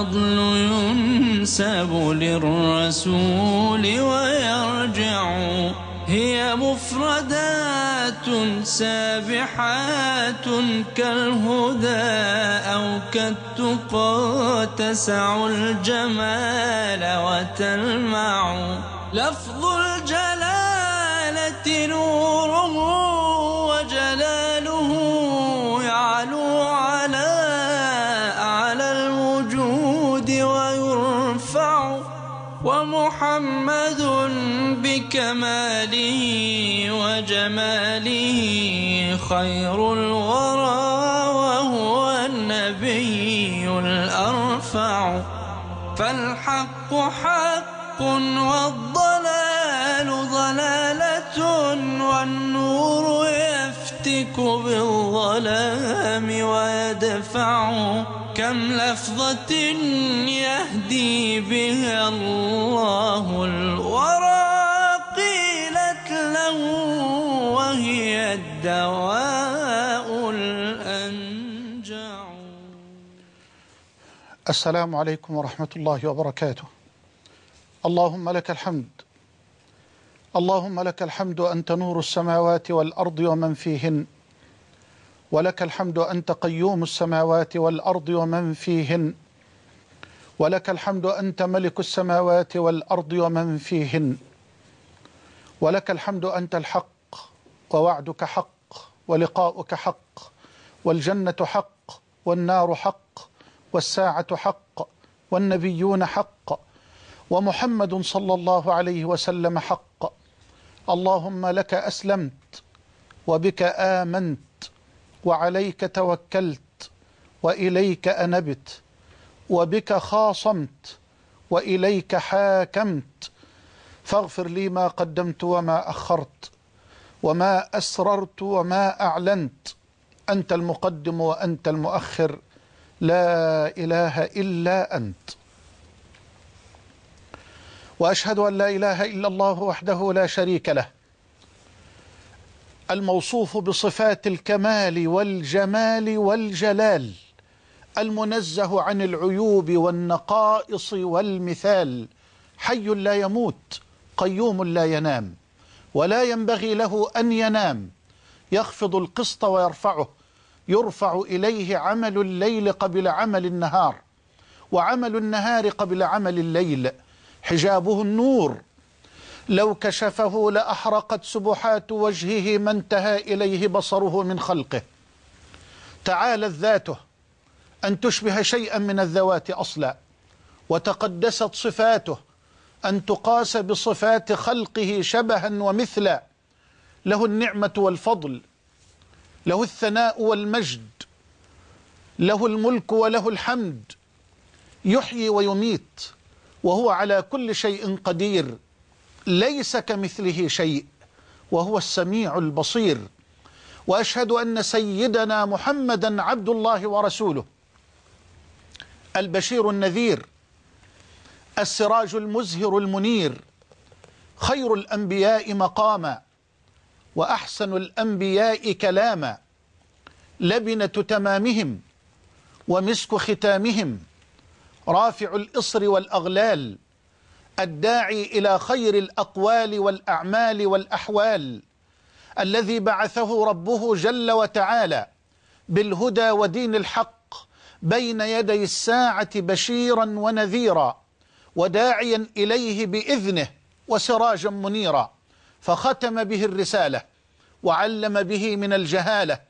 الفضل ينسب للرسول ويرجع هي مفردات سابحات كالهدى أو كالتقى تسع الجمال وتلمع لفظ كماله وجماله خير الورى وهو النبي الأرفع فالحق حق والضلال ضلالة والنور يفتك بالظلام ويدفع كم لفظة يهدي بها الله الورى الدواء الأنجع السلام عليكم ورحمة الله وبركاته اللهم لك الحمد اللهم لك الحمد أنت نور السماوات والأرض ومن فيهن ولك الحمد أنت قيوم السماوات والأرض ومن فيهن ولك الحمد أنت ملك السماوات والأرض ومن فيهن ولك الحمد أنت الحق ووعدك حق ولقاؤك حق والجنة حق والنار حق والساعة حق والنبيون حق ومحمد صلى الله عليه وسلم حق اللهم لك أسلمت وبك آمنت وعليك توكلت وإليك أنبت وبك خاصمت وإليك حاكمت فاغفر لي ما قدمت وما أخرت وما أسررت وما أعلنت أنت المقدم وأنت المؤخر لا إله إلا أنت وأشهد أن لا إله إلا الله وحده لا شريك له الموصوف بصفات الكمال والجمال والجلال المنزه عن العيوب والنقائص والمثال حي لا يموت قيوم لا ينام ولا ينبغي له أن ينام يخفض القسط ويرفعه يرفع إليه عمل الليل قبل عمل النهار وعمل النهار قبل عمل الليل حجابه النور لو كشفه لأحرقت سبحات وجهه ما انتهى إليه بصره من خلقه تعالت ذاته أن تشبه شيئا من الذوات أصلا وتقدست صفاته أن تقاس بصفات خلقه شبها ومثلا له النعمة والفضل له الثناء والمجد له الملك وله الحمد يحيي ويميت وهو على كل شيء قدير ليس كمثله شيء وهو السميع البصير وأشهد أن سيدنا محمدا عبد الله ورسوله البشير النذير السراج المزهر المنير خير الأنبياء مقاما وأحسن الأنبياء كلاما لبنة تمامهم ومسك ختامهم رافع الإصر والأغلال الداعي إلى خير الأقوال والأعمال والأحوال الذي بعثه ربه جل وتعالى بالهدى ودين الحق بين يدي الساعة بشيرا ونذيرا وداعيا إليه بإذنه وسراجا منيرا فختم به الرسالة وعلم به من الجهالة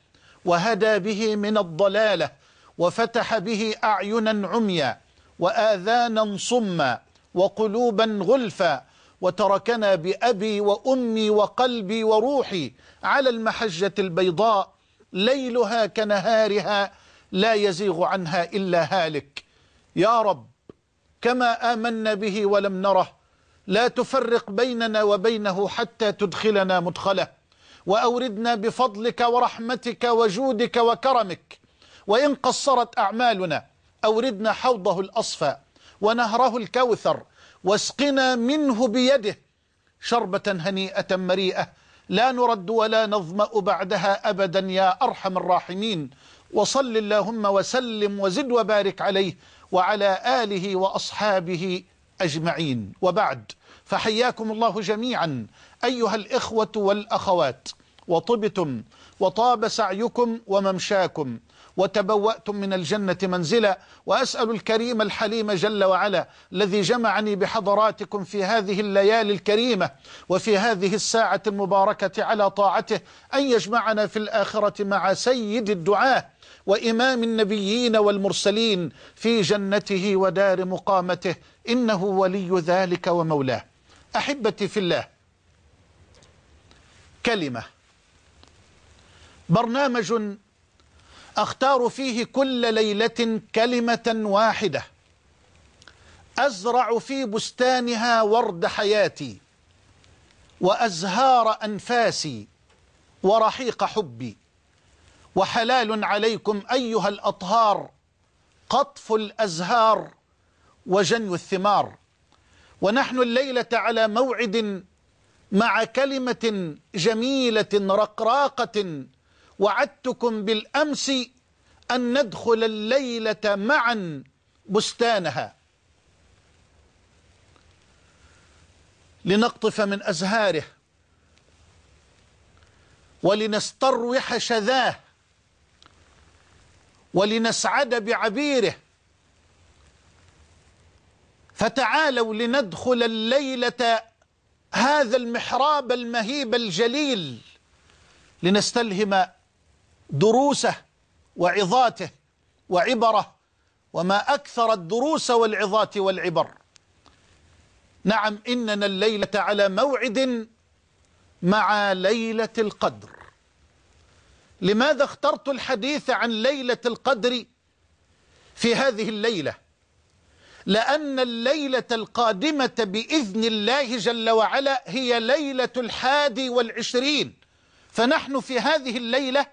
وهدى به من الضلالة وفتح به أعينا عميا وآذانا صما وقلوبا غلفا وتركنا بأبي وأمي وقلبي وروحي على المحجة البيضاء ليلها كنهارها لا يزيغ عنها إلا هالك يا رب كما آمنا به ولم نره لا تفرق بيننا وبينه حتى تدخلنا مدخله وأوردنا بفضلك ورحمتك وجودك وكرمك وإن قصرت أعمالنا أوردنا حوضه الأصفى ونهره الكوثر واسقنا منه بيده شربة هنيئة مريئة لا نرد ولا نظمأ بعدها أبدا يا أرحم الراحمين وصل اللهم وسلم وزد وبارك عليه وعلى آله وأصحابه أجمعين وبعد فحياكم الله جميعا أيها الإخوة والأخوات وطبتم وطاب سعيكم وممشاكم وتبوأتم من الجنة منزلا وأسأل الكريم الحليم جل وعلا الذي جمعني بحضراتكم في هذه الليالي الكريمة وفي هذه الساعة المباركة على طاعته أن يجمعنا في الآخرة مع سيد الدعاء وإمام النبيين والمرسلين في جنته ودار مقامته إنه ولي ذلك ومولاه أحبتي في الله كلمة برنامج أختار فيه كل ليلة كلمة واحدة أزرع في بستانها ورد حياتي وأزهار أنفاسي ورحيق حبي وحلال عليكم أيها الأطهار قطف الأزهار وجني الثمار ونحن الليلة على موعد مع كلمة جميلة رقراقة وعدتكم بالأمس أن ندخل الليلة معا بستانها لنقطف من أزهاره ولنستروح شذاه ولنسعد بعبيره فتعالوا لندخل الليلة هذا المحراب المهيب الجليل لنستلهم دروسه وعظاته وعبره وما أكثر الدروس والعظات والعبر نعم إننا الليلة على موعد مع ليلة القدر لماذا اخترت الحديث عن ليلة القدر في هذه الليلة لأن الليلة القادمة بإذن الله جل وعلا هي ليلة الحادي والعشرين فنحن في هذه الليلة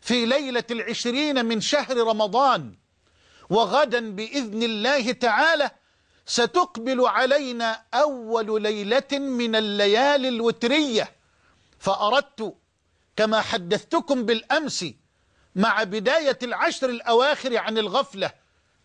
في ليلة العشرين من شهر رمضان وغدا بإذن الله تعالى ستقبل علينا أول ليلة من الليالي الوترية فأردت كما حدثتكم بالأمس مع بداية العشر الأواخر عن الغفلة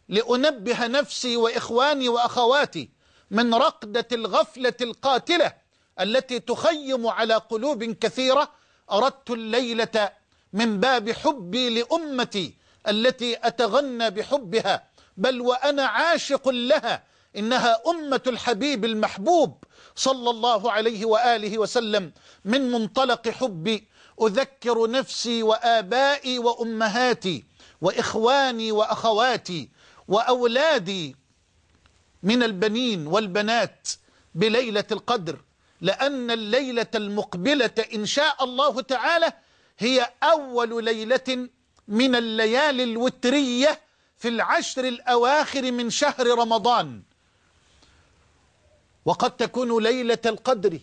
لأنبه نفسي وإخواني وأخواتي من رقدة الغفلة القاتلة التي تخيم على قلوب كثيرة أردت الليلة من باب حبي لأمتي التي أتغنى بحبها بل وأنا عاشق لها إنها أمة الحبيب المحبوب صلى الله عليه وآله وسلم من منطلق حبي أذكر نفسي وآبائي وأمهاتي وإخواني وأخواتي وأولادي من البنين والبنات بليلة القدر لأن الليلة المقبلة إن شاء الله تعالى هي أول ليلة من الليالي الوترية في العشر الأواخر من شهر رمضان وقد تكون ليلة القدر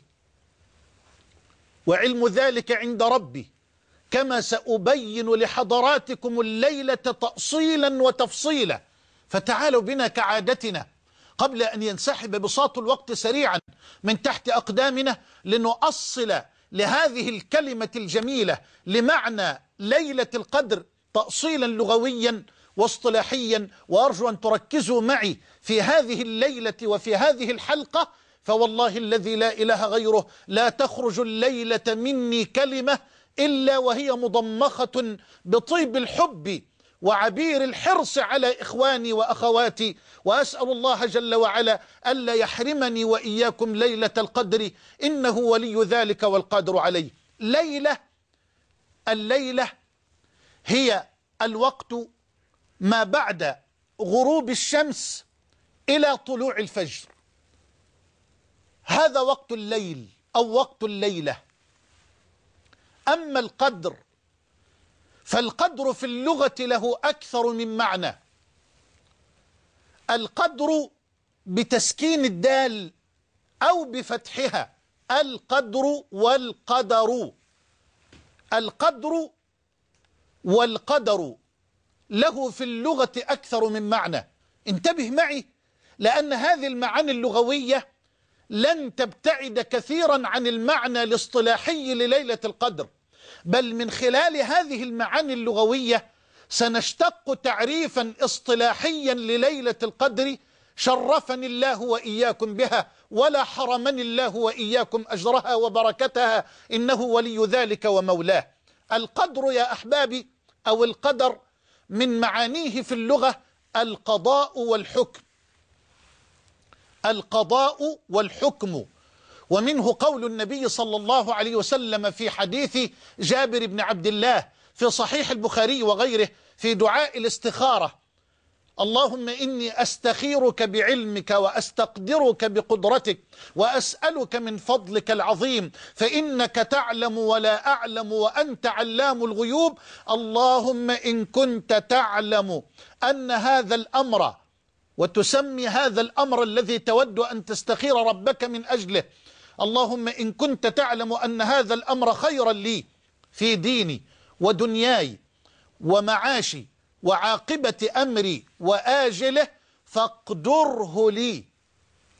وعلم ذلك عند ربي كما سأبين لحضراتكم الليلة تأصيلا وتفصيلا فتعالوا بنا كعادتنا قبل أن ينسحب بساط الوقت سريعا من تحت أقدامنا لنؤصل لهذه الكلمة الجميلة لمعنى ليلة القدر تأصيلا لغويا واصطلاحيا وأرجو أن تركزوا معي في هذه الليلة وفي هذه الحلقة فوالله الذي لا إله غيره لا تخرج الليلة مني كلمة إلا وهي مضمخة بطيب الحب وعبير الحرص على إخواني وأخواتي وأسأل الله جل وعلا ألا يحرمني وإياكم ليلة القدر إنه ولي ذلك والقادر عليه ليلة الليلة هي الوقت ما بعد غروب الشمس إلى طلوع الفجر هذا وقت الليل أو وقت الليلة أما القدر فالقدر في اللغة له أكثر من معنى القدر بتسكين الدال أو بفتحها القدر والقدر القدر والقدر له في اللغة أكثر من معنى انتبه معي لأن هذه المعاني اللغوية لن تبتعد كثيرا عن المعنى الاصطلاحي لليلة القدر بل من خلال هذه المعاني اللغوية سنشتق تعريفا اصطلاحيا لليلة القدر شرفني الله وإياكم بها ولا حرمني الله وإياكم أجرها وبركتها إنه ولي ذلك ومولاه القدر يا أحبابي أو القدر من معانيه في اللغة القضاء والحكم القضاء والحكم ومنه قول النبي صلى الله عليه وسلم في حديث جابر بن عبد الله في صحيح البخاري وغيره في دعاء الاستخارة اللهم إني أستخيرك بعلمك وأستقدرك بقدرتك وأسألك من فضلك العظيم فإنك تعلم ولا أعلم وأنت علام الغيوب اللهم إن كنت تعلم أن هذا الأمر وتسمي هذا الأمر الذي تود أن تستخير ربك من أجله اللهم إن كنت تعلم أن هذا الأمر خيرا لي في ديني ودنياي ومعاشي وعاقبة أمري وآجله فاقدره لي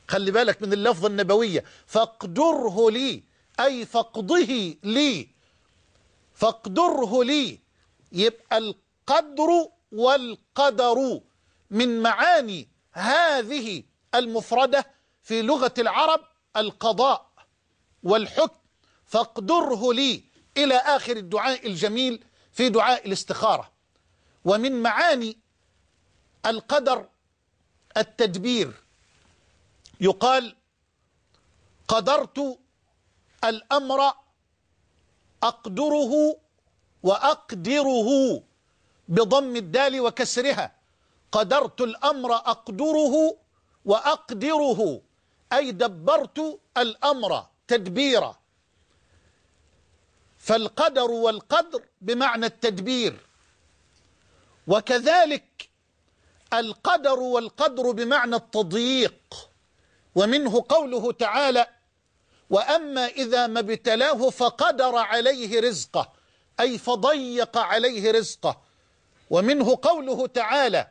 خلي بالك من اللفظ النبوية فاقدره لي أي فاقضه لي فاقدره لي يبقى القدر والقدر من معاني هذه المفردة في لغة العرب القضاء والحكم فاقدره لي إلى آخر الدعاء الجميل في دعاء الاستخارة ومن معاني القدر التدبير يقال قدرت الأمر أقدره وأقدره بضم الدال وكسرها قدرت الأمر أقدره وأقدره أي دبرت الأمر تدبيرا فالقدر والقدر بمعنى التدبير وكذلك القدر والقدر بمعنى التضييق ومنه قوله تعالى وأما إذا ما ابتلاه فقدر عليه رزقه أي فضيق عليه رزقه ومنه قوله تعالى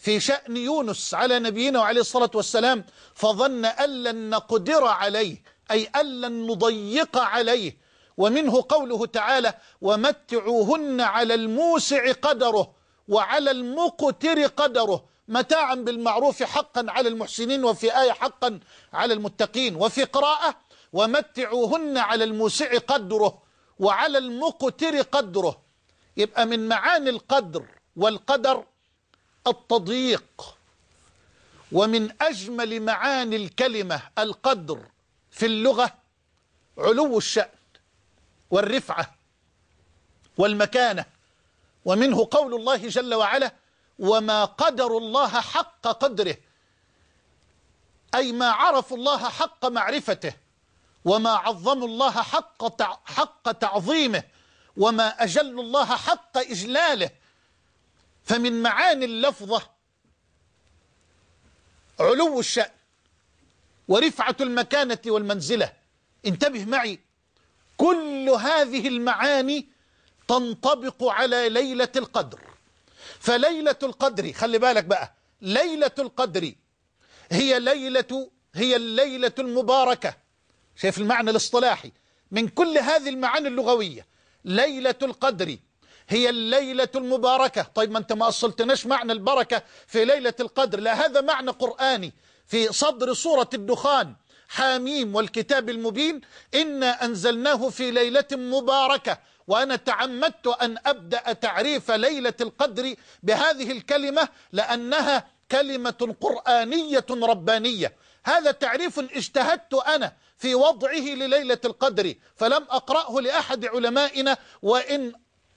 في شأن يونس على نبينا وعليه الصلاة والسلام فظن أن لن نقدر عليه أي أن لن نضيق عليه ومنه قوله تعالى ومتعوهن على الموسع قدره وعلى المقتر قدره متاعا بالمعروف حقا على المحسنين وفي آية حقا على المتقين وفي قراءة ومتعوهن على الموسع قدره وعلى المقتر قدره يبقى من معاني القدر والقدر التضييق ومن أجمل معاني الكلمة القدر في اللغة علو الشأن والرفعة والمكانة ومنه قول الله جل وعلا وما قدر الله حق قدره أي ما عرفوا الله حق معرفته وما عظموا الله حق حق تعظيمه وما أجلوا الله حق إجلاله فمن معاني اللفظة علو الشأن ورفعة المكانة والمنزلة انتبه معي كل هذه المعاني تنطبق على ليلة القدر فليلة القدر خلي بالك بقى ليلة القدر هي ليلة هي الليلة المباركة شايف المعنى الاصطلاحي من كل هذه المعاني اللغوية ليلة القدر هي الليلة المباركة طيب ما أنت ما أصلتناش معنى البركة في ليلة القدر لا هذا معنى قرآني في صدر سورة الدخان حاميم والكتاب المبين إنا أنزلناه في ليلة مباركة وأنا تعمدت أن أبدأ تعريف ليلة القدر بهذه الكلمة لأنها كلمة قرآنية ربانية هذا تعريف اجتهدت أنا في وضعه لليلة القدر فلم أقرأه لأحد علمائنا وإن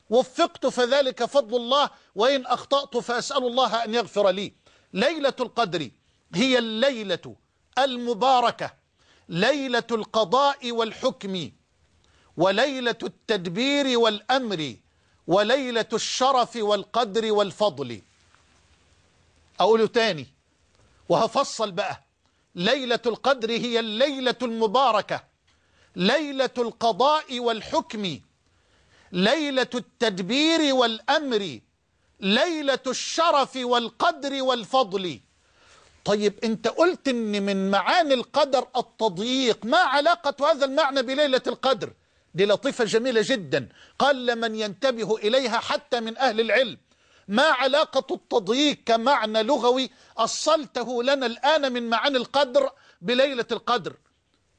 وفقت فذلك فضل الله وإن أخطأت فأسأل الله أن يغفر لي ليلة القدر هي الليلة المباركة ليلة القضاء والحكم وليلة التدبير والأمر وليلة الشرف والقدر والفضل أقوله تاني وهفصل بقى ليلة القدر هي الليلة المباركة ليلة القضاء والحكم ليلة التدبير والأمر ليلة الشرف والقدر والفضل طيب أنت قلت أن من معاني القدر التضييق ما علاقة هذا المعنى بليلة القدر دي لطيفة جميلة جدا قال لمن ينتبه إليها حتى من أهل العلم ما علاقة التضييق كمعنى لغوي أصلته لنا الآن من معاني القدر بليلة القدر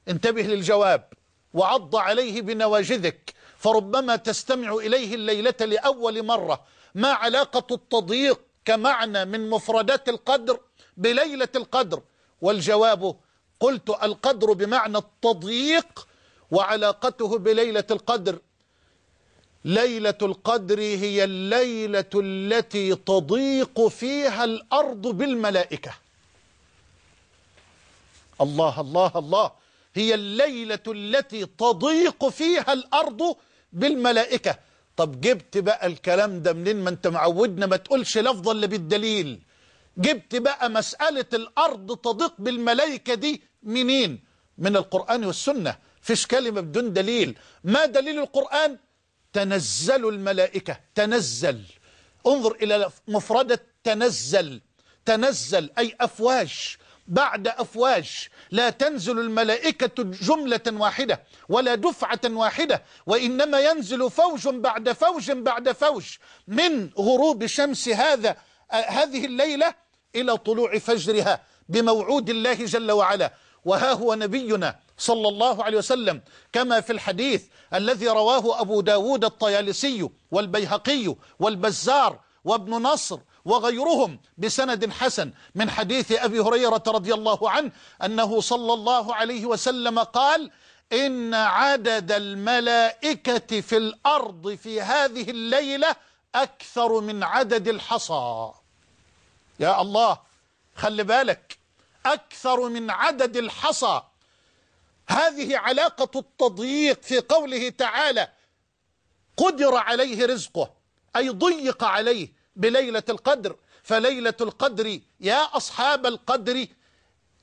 انتبه للجواب وعض عليه بنواجذك فربما تستمع إليه الليلة لأول مرة ما علاقة التضييق كمعنى من مفردات القدر بليلة القدر والجواب قلت القدر بمعنى التضييق وعلاقته بليلة القدر ليلة القدر هي الليلة التي تضيق فيها الأرض بالملائكة الله الله الله هي الليلة التي تضيق فيها الأرض بالملائكة طب جبت بقى الكلام ده منين ما انت معودنا ما تقولش لفظة اللي بالدليل جبت بقى مسألة الأرض تضيق بالملائكة دي منين من القرآن والسنة فيش كلمة بدون دليل ما دليل القرآن تنزل الملائكة تنزل انظر إلى مفردة تنزل تنزل أي أفواج بعد أفواج لا تنزل الملائكة جملة واحدة ولا دفعة واحدة وإنما ينزل فوج بعد فوج بعد فوج من غروب شمس هذا هذه الليلة إلى طلوع فجرها بموعود الله جل وعلا وها هو نبينا صلى الله عليه وسلم كما في الحديث الذي رواه أبو داود الطيالسي والبيهقي والبزار وابن نصر وغيرهم بسند حسن من حديث أبي هريرة رضي الله عنه أنه صلى الله عليه وسلم قال إن عدد الملائكة في الأرض في هذه الليلة أكثر من عدد الحصى يا الله خلي بالك أكثر من عدد الحصى هذه علاقة التضييق في قوله تعالى قدر عليه رزقه أي ضيق عليه بليلة القدر فليلة القدر يا أصحاب القدر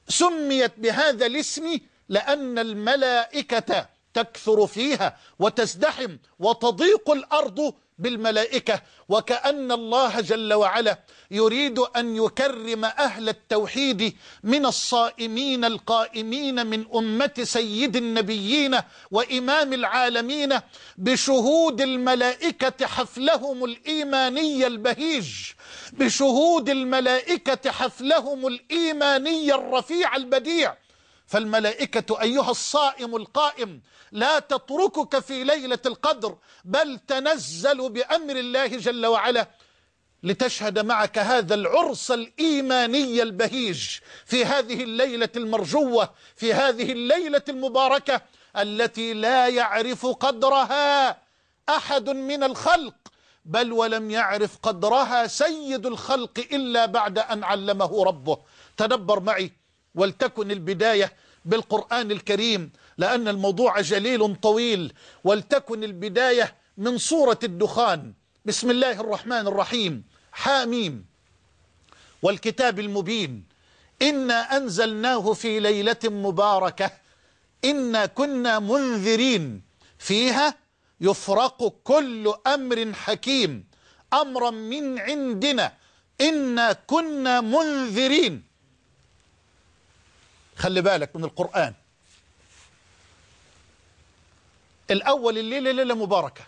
سميت بهذا الاسم لأن الملائكة تكثر فيها وتزدحم وتضيق الأرض بالملائكة وكأن الله جل وعلا يريد أن يكرم أهل التوحيد من الصائمين القائمين من أمة سيد النبيين وإمام العالمين بشهود الملائكة حفلهم الإيماني البهيج بشهود الملائكة حفلهم الإيماني الرفيع البديع فالملائكة أيها الصائم القائم لا تتركك في ليلة القدر بل تنزل بأمر الله جل وعلا لتشهد معك هذا العرس الإيماني البهيج في هذه الليلة المرجوة في هذه الليلة المباركة التي لا يعرف قدرها أحد من الخلق بل ولم يعرف قدرها سيد الخلق إلا بعد أن علمه ربه تدبر معي ولتكن البداية بالقرآن الكريم لأن الموضوع جليل طويل ولتكن البداية من سورة الدخان بسم الله الرحمن الرحيم حاميم والكتاب المبين إنا أنزلناه في ليلة مباركة إنا كنا منذرين فيها يفرق كل أمر حكيم أمرا من عندنا إنا كنا منذرين خلي بالك من القرآن الأول الليلة ليلة مباركة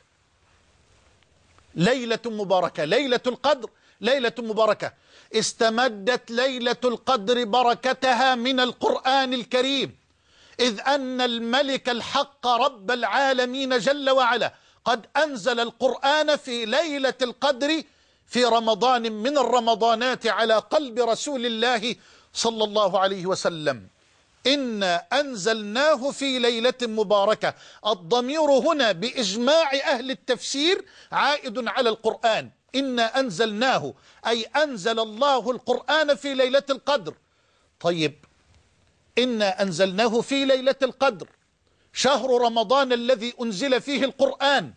ليلة مباركة ليلة القدر ليلة مباركة استمدت ليلة القدر بركتها من القرآن الكريم إذ أن الملك الحق رب العالمين جل وعلا قد أنزل القرآن في ليلة القدر في رمضان من الرمضانات على قلب رسول الله صلى الله عليه وسلم إنا أنزلناه في ليلة مباركة الضمير هنا بإجماع أهل التفسير عائد على القرآن إنا أنزلناه أي أنزل الله القرآن في ليلة القدر طيب إنا أنزلناه في ليلة القدر شهر رمضان الذي أنزل فيه القرآن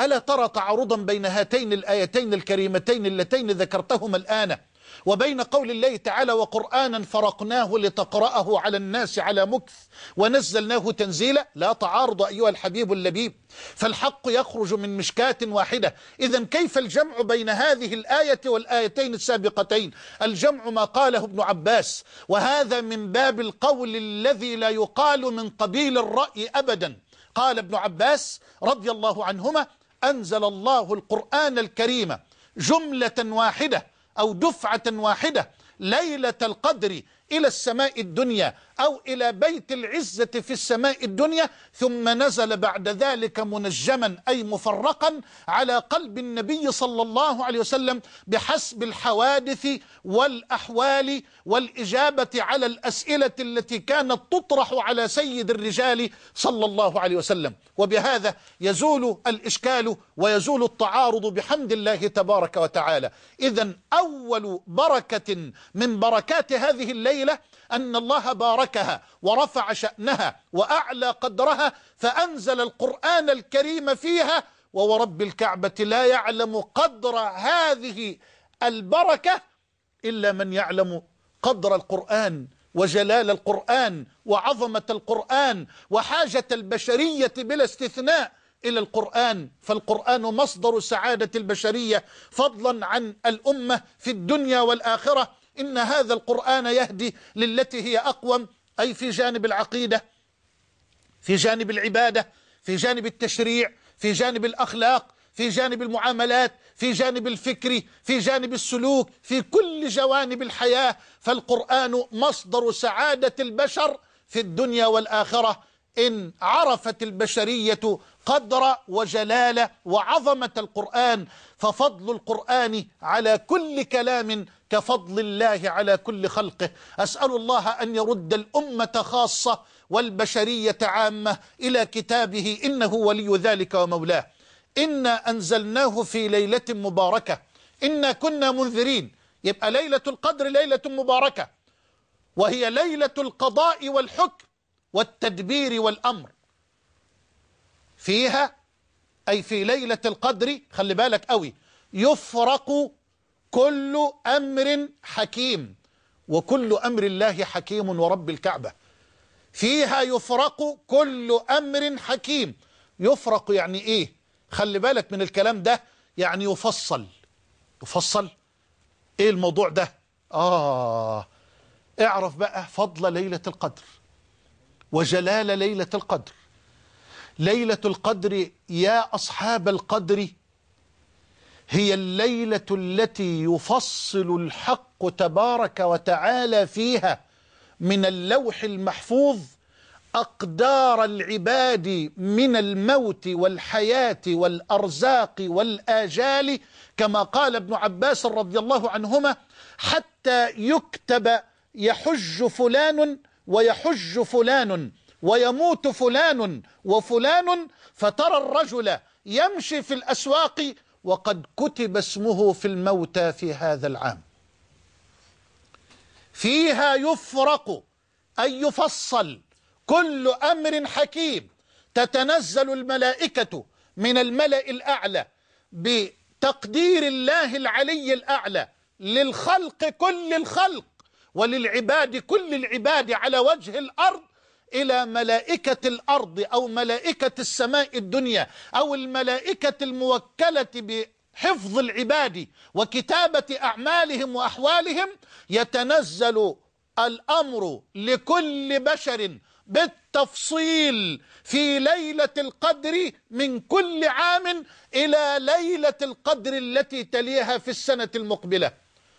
ألا ترى تعارضا بين هاتين الآيتين الكريمتين اللتين ذكرتهما الآن؟ وبين قول الله تعالى وقرآنا فرقناه لتقرأه على الناس على مكث ونزلناه تنزيلا لا تعارض أيها الحبيب اللبيب فالحق يخرج من مشكاة واحدة إذا كيف الجمع بين هذه الآية والآيتين السابقتين الجمع ما قاله ابن عباس وهذا من باب القول الذي لا يقال من قبيل الرأي أبدا قال ابن عباس رضي الله عنهما أنزل الله القرآن الكريم جملة واحدة أو دفعة واحدة ليلة القدر إلى السماء الدنيا أو إلى بيت العزة في السماء الدنيا ثم نزل بعد ذلك منجما أي مفرقا على قلب النبي صلى الله عليه وسلم بحسب الحوادث والأحوال والإجابة على الأسئلة التي كانت تطرح على سيد الرجال صلى الله عليه وسلم وبهذا يزول الإشكال ويزول التعارض بحمد الله تبارك وتعالى إذا أول بركة من بركات هذه الليلة أن الله باركها ورفع شأنها وأعلى قدرها فأنزل القرآن الكريم فيها وورب الكعبة لا يعلم قدر هذه البركة إلا من يعلم قدر القرآن وجلال القرآن وعظمة القرآن وحاجة البشرية بلا استثناء إلى القرآن فالقرآن مصدر سعادة البشرية فضلا عن الأمة في الدنيا والآخرة إن هذا القرآن يهدي للتي هي أقوم أي في جانب العقيدة في جانب العبادة في جانب التشريع في جانب الأخلاق في جانب المعاملات في جانب الفكر في جانب السلوك في كل جوانب الحياة فالقرآن مصدر سعادة البشر في الدنيا والآخرة إن عرفت البشرية قدر وجلال وعظمة القرآن ففضل القرآن على كل كلام كفضل الله على كل خلقه أسأل الله أن يرد الأمة خاصة والبشرية عامة إلى كتابه إنه ولي ذلك ومولاه إنا أنزلناه في ليلة مباركة إنا كنا منذرين يبقى ليلة القدر ليلة مباركة وهي ليلة القضاء والحكم والتدبير والأمر فيها أي في ليلة القدر خلي بالك قوي يفرق كل أمر حكيم وكل أمر الله حكيم ورب الكعبة فيها يفرق كل أمر حكيم يفرق يعني إيه خلي بالك من الكلام ده يعني يفصل يفصل إيه الموضوع ده آه اعرف بقى فضل ليلة القدر وجلال ليلة القدر ليلة القدر يا أصحاب القدر هي الليلة التي يفصل الحق تبارك وتعالى فيها من اللوح المحفوظ أقدار العباد من الموت والحياة والأرزاق والآجال كما قال ابن عباس رضي الله عنهما حتى يكتب يحج فلان ويحج فلان ويموت فلان وفلان فترى الرجل يمشي في الأسواق وقد كتب اسمه في الموتى في هذا العام فيها يفرق أي يفصل كل أمر حكيم تتنزل الملائكة من الملأ الأعلى بتقدير الله العلي الأعلى للخلق كل الخلق وللعباد كل العباد على وجه الأرض إلى ملائكة الأرض أو ملائكة السماء الدنيا أو الملائكة الموكلة بحفظ العباد وكتابة أعمالهم وأحوالهم يتنزل الأمر لكل بشر بالتفصيل في ليلة القدر من كل عام إلى ليلة القدر التي تليها في السنة المقبلة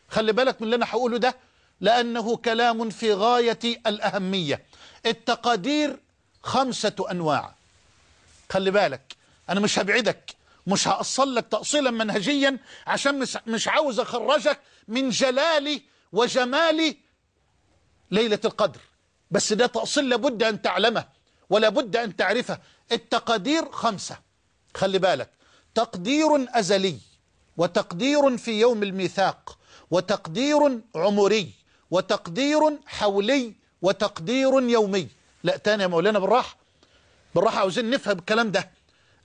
خلي بالك من اللي أنا هقوله ده لأنه كلام في غاية الأهمية التقادير خمسة أنواع خلي بالك أنا مش هبعدك مش هأصل لك تأصيلا منهجيا عشان مش عاوز أخرجك من جلالي وجمالي ليلة القدر بس ده تأصيل لابد أن تعلمه ولا بد أن تعرفه التقادير خمسة خلي بالك تقدير أزلي وتقدير في يوم الميثاق وتقدير عمري وتقدير حولي وتقدير يومي لا تاني يا مولانا بالراحة بالراحة عاوزين نفهم الكلام ده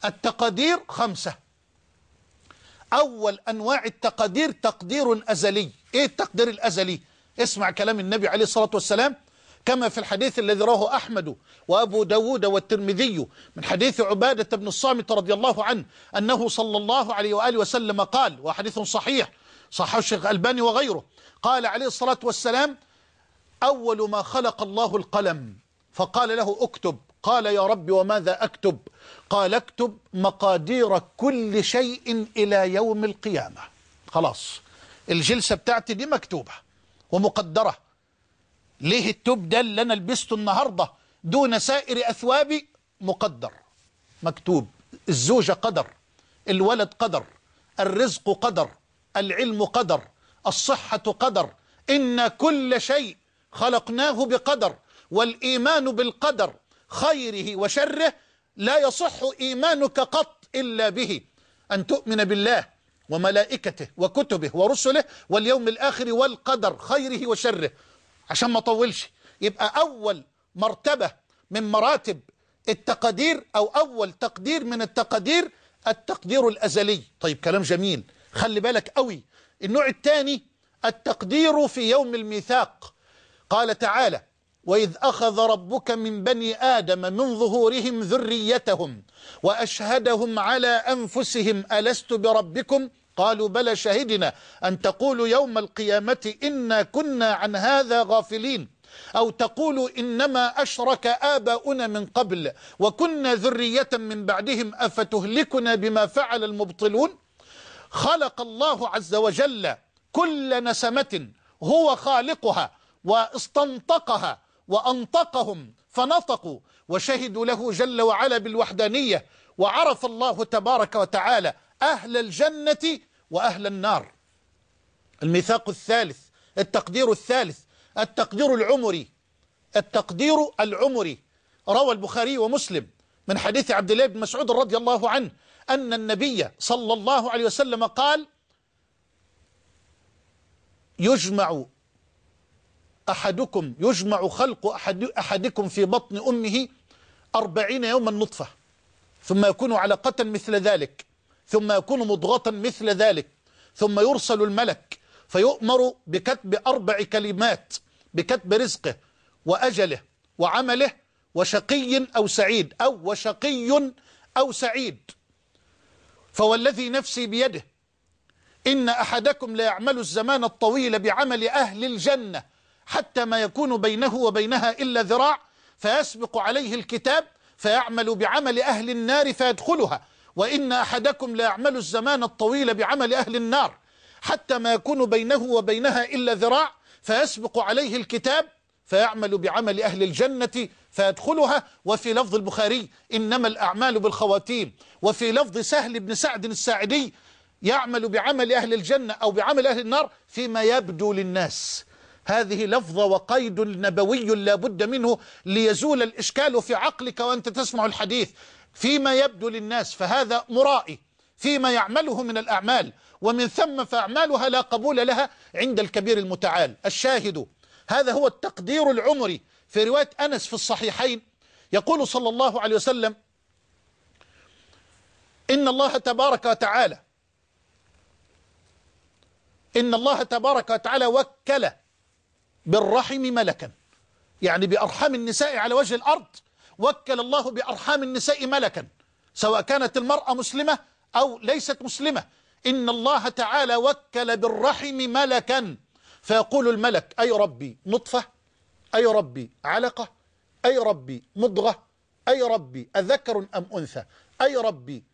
التقادير خمسة أول أنواع التقادير تقدير أزلي إيه التقدير الأزلي اسمع كلام النبي عليه الصلاة والسلام كما في الحديث الذي رواه أحمد وأبو داود والترمذي من حديث عبادة بن الصامت رضي الله عنه أنه صلى الله عليه وآله وسلم قال وحديث صحيح صححه الشيخ الباني وغيره قال عليه الصلاة والسلام أول ما خلق الله القلم فقال له اكتب قال يا رب وماذا أكتب قال اكتب مقادير كل شيء إلى يوم القيامة خلاص الجلسة بتاعتي دي مكتوبة ومقدرة ليه التوب ده اللي أنا لبسته النهاردة دون سائر أثوابي مقدر مكتوب الزوجة قدر الولد قدر الرزق قدر العلم قدر الصحة قدر إن كل شيء خلقناه بقدر والإيمان بالقدر خيره وشره لا يصح إيمانك قط إلا به أن تؤمن بالله وملائكته وكتبه ورسله واليوم الآخر والقدر خيره وشره عشان ما طولش يبقى أول مرتبة من مراتب التقدير أو أول تقدير من التقدير التقدير الأزلي طيب كلام جميل خلي بالك قوي النوع الثاني التقدير في يوم الميثاق قال تعالى وإذ أخذ ربك من بني آدم من ظهورهم ذريتهم وأشهدهم على أنفسهم ألست بربكم قالوا بلى شهدنا أن تقولوا يوم القيامة إنا كنا عن هذا غافلين أو تقولوا إنما أشرك آباؤنا من قبل وكنا ذرية من بعدهم أفتهلكنا بما فعل المبطلون خلق الله عز وجل كل نسمة هو خالقها واستنطقها وأنطقهم فنطقوا وشهدوا له جل وعلا بالوحدانية وعرف الله تبارك وتعالى أهل الجنة وأهل النار الميثاق الثالث التقدير الثالث التقدير العمري التقدير العمري روى البخاري ومسلم من حديث عبد الله بن مسعود رضي الله عنه أن النبي صلى الله عليه وسلم قال يجمع أحدكم يجمع خلق أحد أحدكم في بطن أمه أربعين يوما نطفة ثم يكون علقة مثل ذلك ثم يكون مضغة مثل ذلك ثم يرسل الملك فيؤمر بكتب أربع كلمات بكتب رزقه وأجله وعمله وشقي أو سعيد أو وشقي أو سعيد فوالذي نفسي بيده إن أحدكم ليعمل الزمان الطويل بعمل أهل الجنة حتى ما يكون بينه وبينها إلا ذراع فيسبق عليه الكتاب فيعمل بعمل أهل النار فيدخلها وإن أحدكم ليعمل الزمان الطويل بعمل أهل النار حتى ما يكون بينه وبينها إلا ذراع فيسبق عليه الكتاب فيعمل بعمل أهل الجنة فيدخلها وفي لفظ البخاري إنما الأعمال بالخواتيم وفي لفظ سهل بن سعد الساعدي يعمل بعمل أهل الجنة أو بعمل أهل النار فيما يبدو للناس هذه لفظة وقيد نبوي لا بد منه ليزول الإشكال في عقلك وأنت تسمع الحديث فيما يبدو للناس فهذا مرائي فيما يعمله من الأعمال ومن ثم فأعمالها لا قبول لها عند الكبير المتعال الشاهد هذا هو التقدير العمري في رواية أنس في الصحيحين يقول صلى الله عليه وسلم إن الله تبارك وتعالى إن الله تبارك وتعالى وكل بالرحم ملكا يعني بأرحام النساء على وجه الأرض وكل الله بأرحام النساء ملكا سواء كانت المرأة مسلمة أو ليست مسلمة إن الله تعالى وكل بالرحم ملكا فيقول الملك أي ربي نطفة أي ربي علقة أي ربي مضغة أي ربي أذكر أم أنثى أي ربي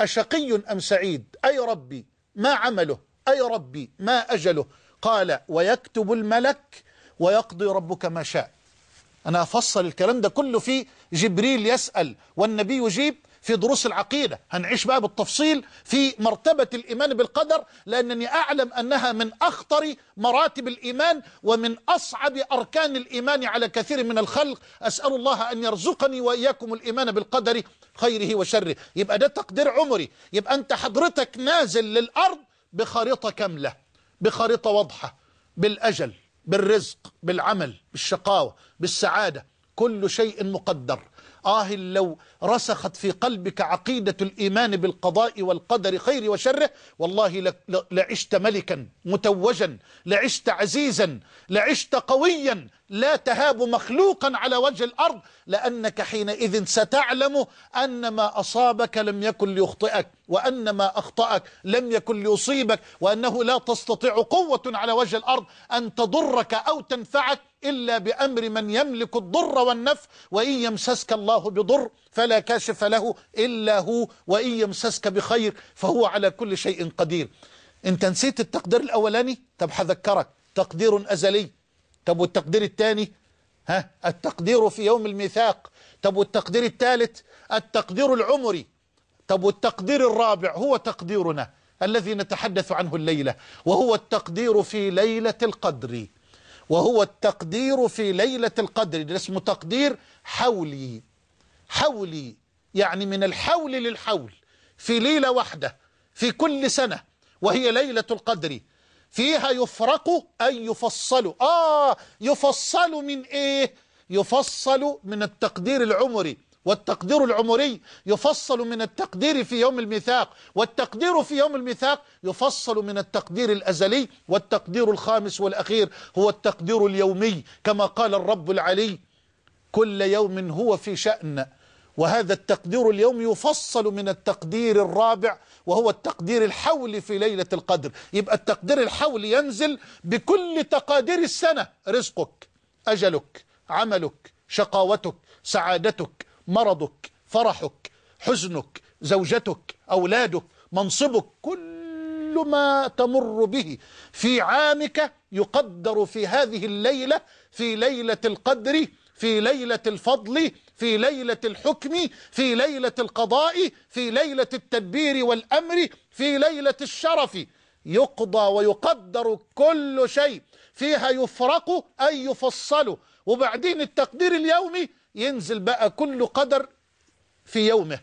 أشقي أم سعيد أي ربي ما عمله أي ربي ما أجله قال ويكتب الملك ويقضي ربك ما شاء أنا أفصل الكلام ده كله في جبريل يسأل والنبي يجيب في دروس العقيدة هنعيش بقى بالتفصيل في مرتبة الإيمان بالقدر لأنني أعلم أنها من أخطر مراتب الإيمان ومن أصعب أركان الإيمان على كثير من الخلق أسأل الله أن يرزقني وإياكم الإيمان بالقدر خيره وشره يبقى ده تقدير عمري يبقى أنت حضرتك نازل للأرض بخريطة كاملة بخريطة واضحة بالأجل بالرزق بالعمل بالشقاوة بالسعادة كل شيء مقدر آه لو رسخت في قلبك عقيدة الإيمان بالقضاء والقدر خير وشره والله لعشت ملكا متوجا لعشت عزيزا لعشت قويا لا تهاب مخلوقا على وجه الأرض لأنك حينئذ ستعلم أن ما أصابك لم يكن ليخطئك وأن ما أخطأك لم يكن ليصيبك وأنه لا تستطيع قوة على وجه الأرض أن تضرك أو تنفعك إلا بأمر من يملك الضر والنف وإن يمسسك الله بضر فلا كاشف له إلا هو وإن يمسسك بخير فهو على كل شيء قدير أنت نسيت التقدير الأولاني؟ طب هذكرك تقدير أزلي طب والتقدير الثاني ها التقدير في يوم الميثاق طب والتقدير الثالث التقدير العمري طب والتقدير الرابع هو تقديرنا الذي نتحدث عنه الليلة وهو التقدير في ليلة القدر وهو التقدير في ليلة القدر ده اسمه تقدير حولي حولي يعني من الحول للحول في ليلة واحدة في كل سنة وهي ليلة القدر فيها يفرق أي يفصل آه يفصل من إيه يفصل من التقدير العمري والتقدير العمري يفصل من التقدير في يوم الميثاق والتقدير في يوم الميثاق يفصل من التقدير الأزلي والتقدير الخامس والأخير هو التقدير اليومي كما قال الرب العلي كل يوم هو في شأن وهذا التقدير اليوم يفصل من التقدير الرابع وهو التقدير الحولي في ليلة القدر يبقى التقدير الحولي ينزل بكل تقادير السنة رزقك أجلك عملك شقاوتك سعادتك مرضك فرحك حزنك زوجتك أولادك منصبك كل ما تمر به في عامك يقدر في هذه الليلة في ليلة القدر في ليلة الفضل في ليلة الحكم في ليلة القضاء في ليلة التدبير والأمر في ليلة الشرف يقضى ويقدر كل شيء فيها يفرق أي يفصل وبعدين التقدير اليومي ينزل بقى كل قدر في يومه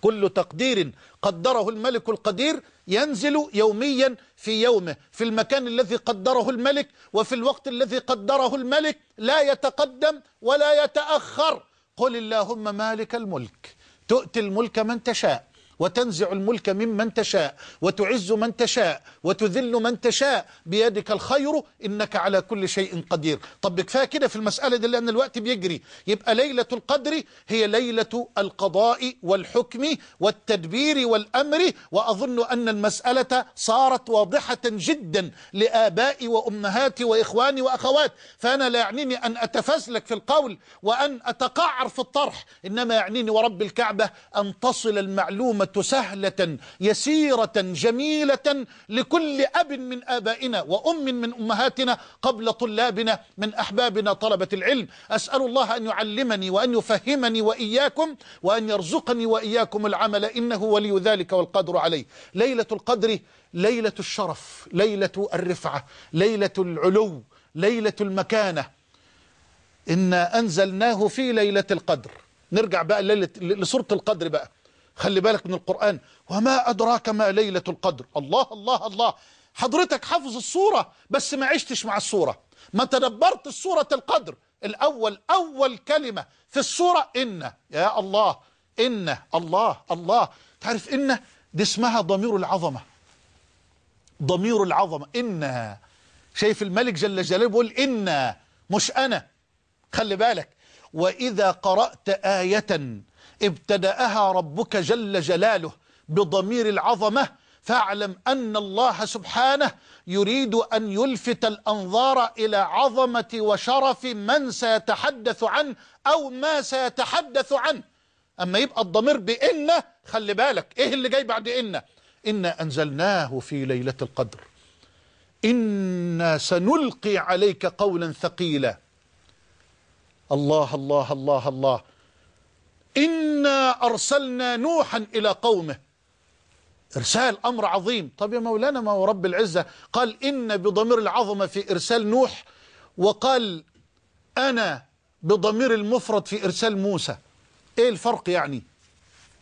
كل تقدير قدره الملك القدير ينزل يوميا في يومه في المكان الذي قدره الملك وفي الوقت الذي قدره الملك لا يتقدم ولا يتأخر قل اللهم مالك الملك تؤتي الملك من تشاء وتنزع الملك ممن تشاء وتعز من تشاء وتذل من تشاء بيدك الخير إنك على كل شيء قدير طب كفاية كده في المسألة دي لأن الوقت بيجري يبقى ليلة القدر هي ليلة القضاء والحكم والتدبير والأمر وأظن أن المسألة صارت واضحة جدا لآبائي وأمهاتي وإخواني وأخوات فأنا لا يعنيني أن أتفزلك في القول وأن أتقعر في الطرح إنما يعنيني ورب الكعبة أن تصل المعلومة سهلة يسيرة جميلة لكل أب من آبائنا وأم من أمهاتنا قبل طلابنا من أحبابنا طلبة العلم أسأل الله أن يعلمني وأن يفهمني وإياكم وأن يرزقني وإياكم العمل إنه ولي ذلك والقدر عليه ليلة القدر ليلة الشرف ليلة الرفعة ليلة العلو ليلة المكانة إنا أنزلناه في ليلة القدر نرجع بقى لسورة القدر بقى خلي بالك من القرآن وما أدراك ما ليلة القدر الله الله الله حضرتك حافظ الصورة بس ما عشتش مع الصورة ما تدبرت الصورة القدر الأول أول كلمة في الصورة إن يا الله إن الله الله تعرف إن دي اسمها ضمير العظمة ضمير العظمة إن شايف الملك جل جلاله بيقول إن مش أنا خلي بالك وإذا قرأت آية ابتدأها ربك جل جلاله بضمير العظمة فاعلم أن الله سبحانه يريد أن يلفت الأنظار إلى عظمة وشرف من سيتحدث عنه أو ما سيتحدث عنه أما يبقى الضمير بإن خلي بالك إيه اللي جاي بعد إن إنا أنزلناه في ليلة القدر إنا سنلقي عليك قولا ثقيلا الله الله الله الله, الله إنا أرسلنا نوحا إلى قومه إرسال أمر عظيم طب يا مولانا ما هو رب العزة قال إن بضمير العظمة في إرسال نوح وقال أنا بضمير المفرد في إرسال موسى إيه الفرق يعني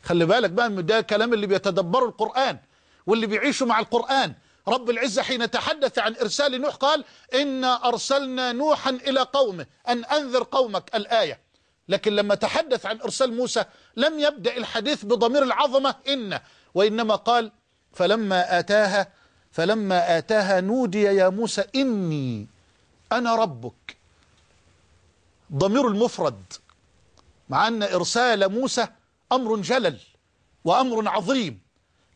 خلي بالك بقى ده كلام اللي بيتدبر القرآن واللي بيعيشوا مع القرآن رب العزة حين تحدث عن إرسال نوح قال إنا أرسلنا نوحا إلى قومه أن أنذر قومك الآية لكن لما تحدث عن إرسال موسى لم يبدأ الحديث بضمير العظمة إن وإنما قال فلما آتاها فلما آتاها نودي يا موسى إني أنا ربك ضمير المفرد مع أن إرسال موسى أمر جلل وأمر عظيم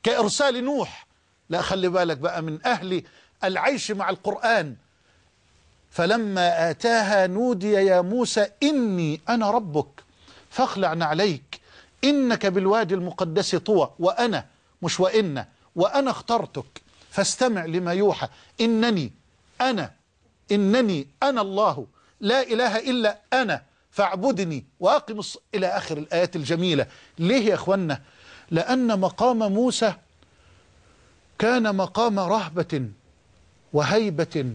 كإرسال نوح لا خلي بالك بقى من أهل العيش مع القرآن فلما آتاها نودي يا موسى إني أنا ربك فاخلع نعليك إنك بالوادي المقدس طوى وأنا مش وإن وأنا اخترتك فاستمع لما يوحى إنني أنا إنني أنا الله لا إله إلا أنا فاعبدني وأقم الص... إلى آخر الآيات الجميلة ليه يا أخوانا لأن مقام موسى كان مقام رهبة وهيبة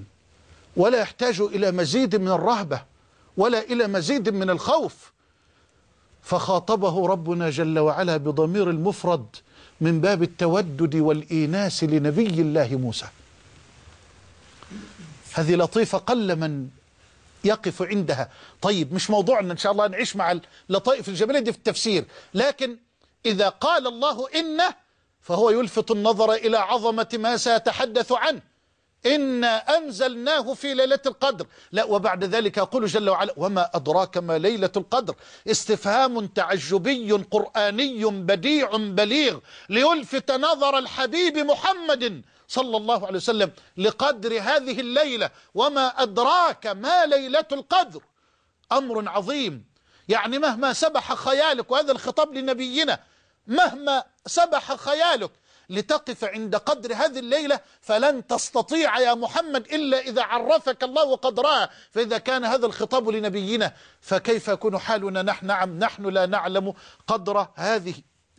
ولا يحتاج إلى مزيد من الرهبة ولا إلى مزيد من الخوف فخاطبه ربنا جل وعلا بضمير المفرد من باب التودد والإيناس لنبي الله موسى هذه لطيفة قل من يقف عندها طيب مش موضوعنا إن شاء الله نعيش مع اللطائف الجميلة دي في التفسير لكن إذا قال الله إنه فهو يلفت النظر إلى عظمة ما سيتحدث عنه إنا أنزلناه في ليلة القدر لا وبعد ذلك يقول جل وعلا وما أدراك ما ليلة القدر استفهام تعجبي قرآني بديع بليغ ليلفت نظر الحبيب محمد صلى الله عليه وسلم لقدر هذه الليلة وما أدراك ما ليلة القدر أمر عظيم يعني مهما سبح خيالك وهذا الخطاب لنبينا مهما سبح خيالك لتقف عند قدر هذه الليلة فلن تستطيع يا محمد إلا إذا عرفك الله قدرها فإذا كان هذا الخطاب لنبينا فكيف يكون حالنا نحن نعم نحن لا نعلم قدر هذه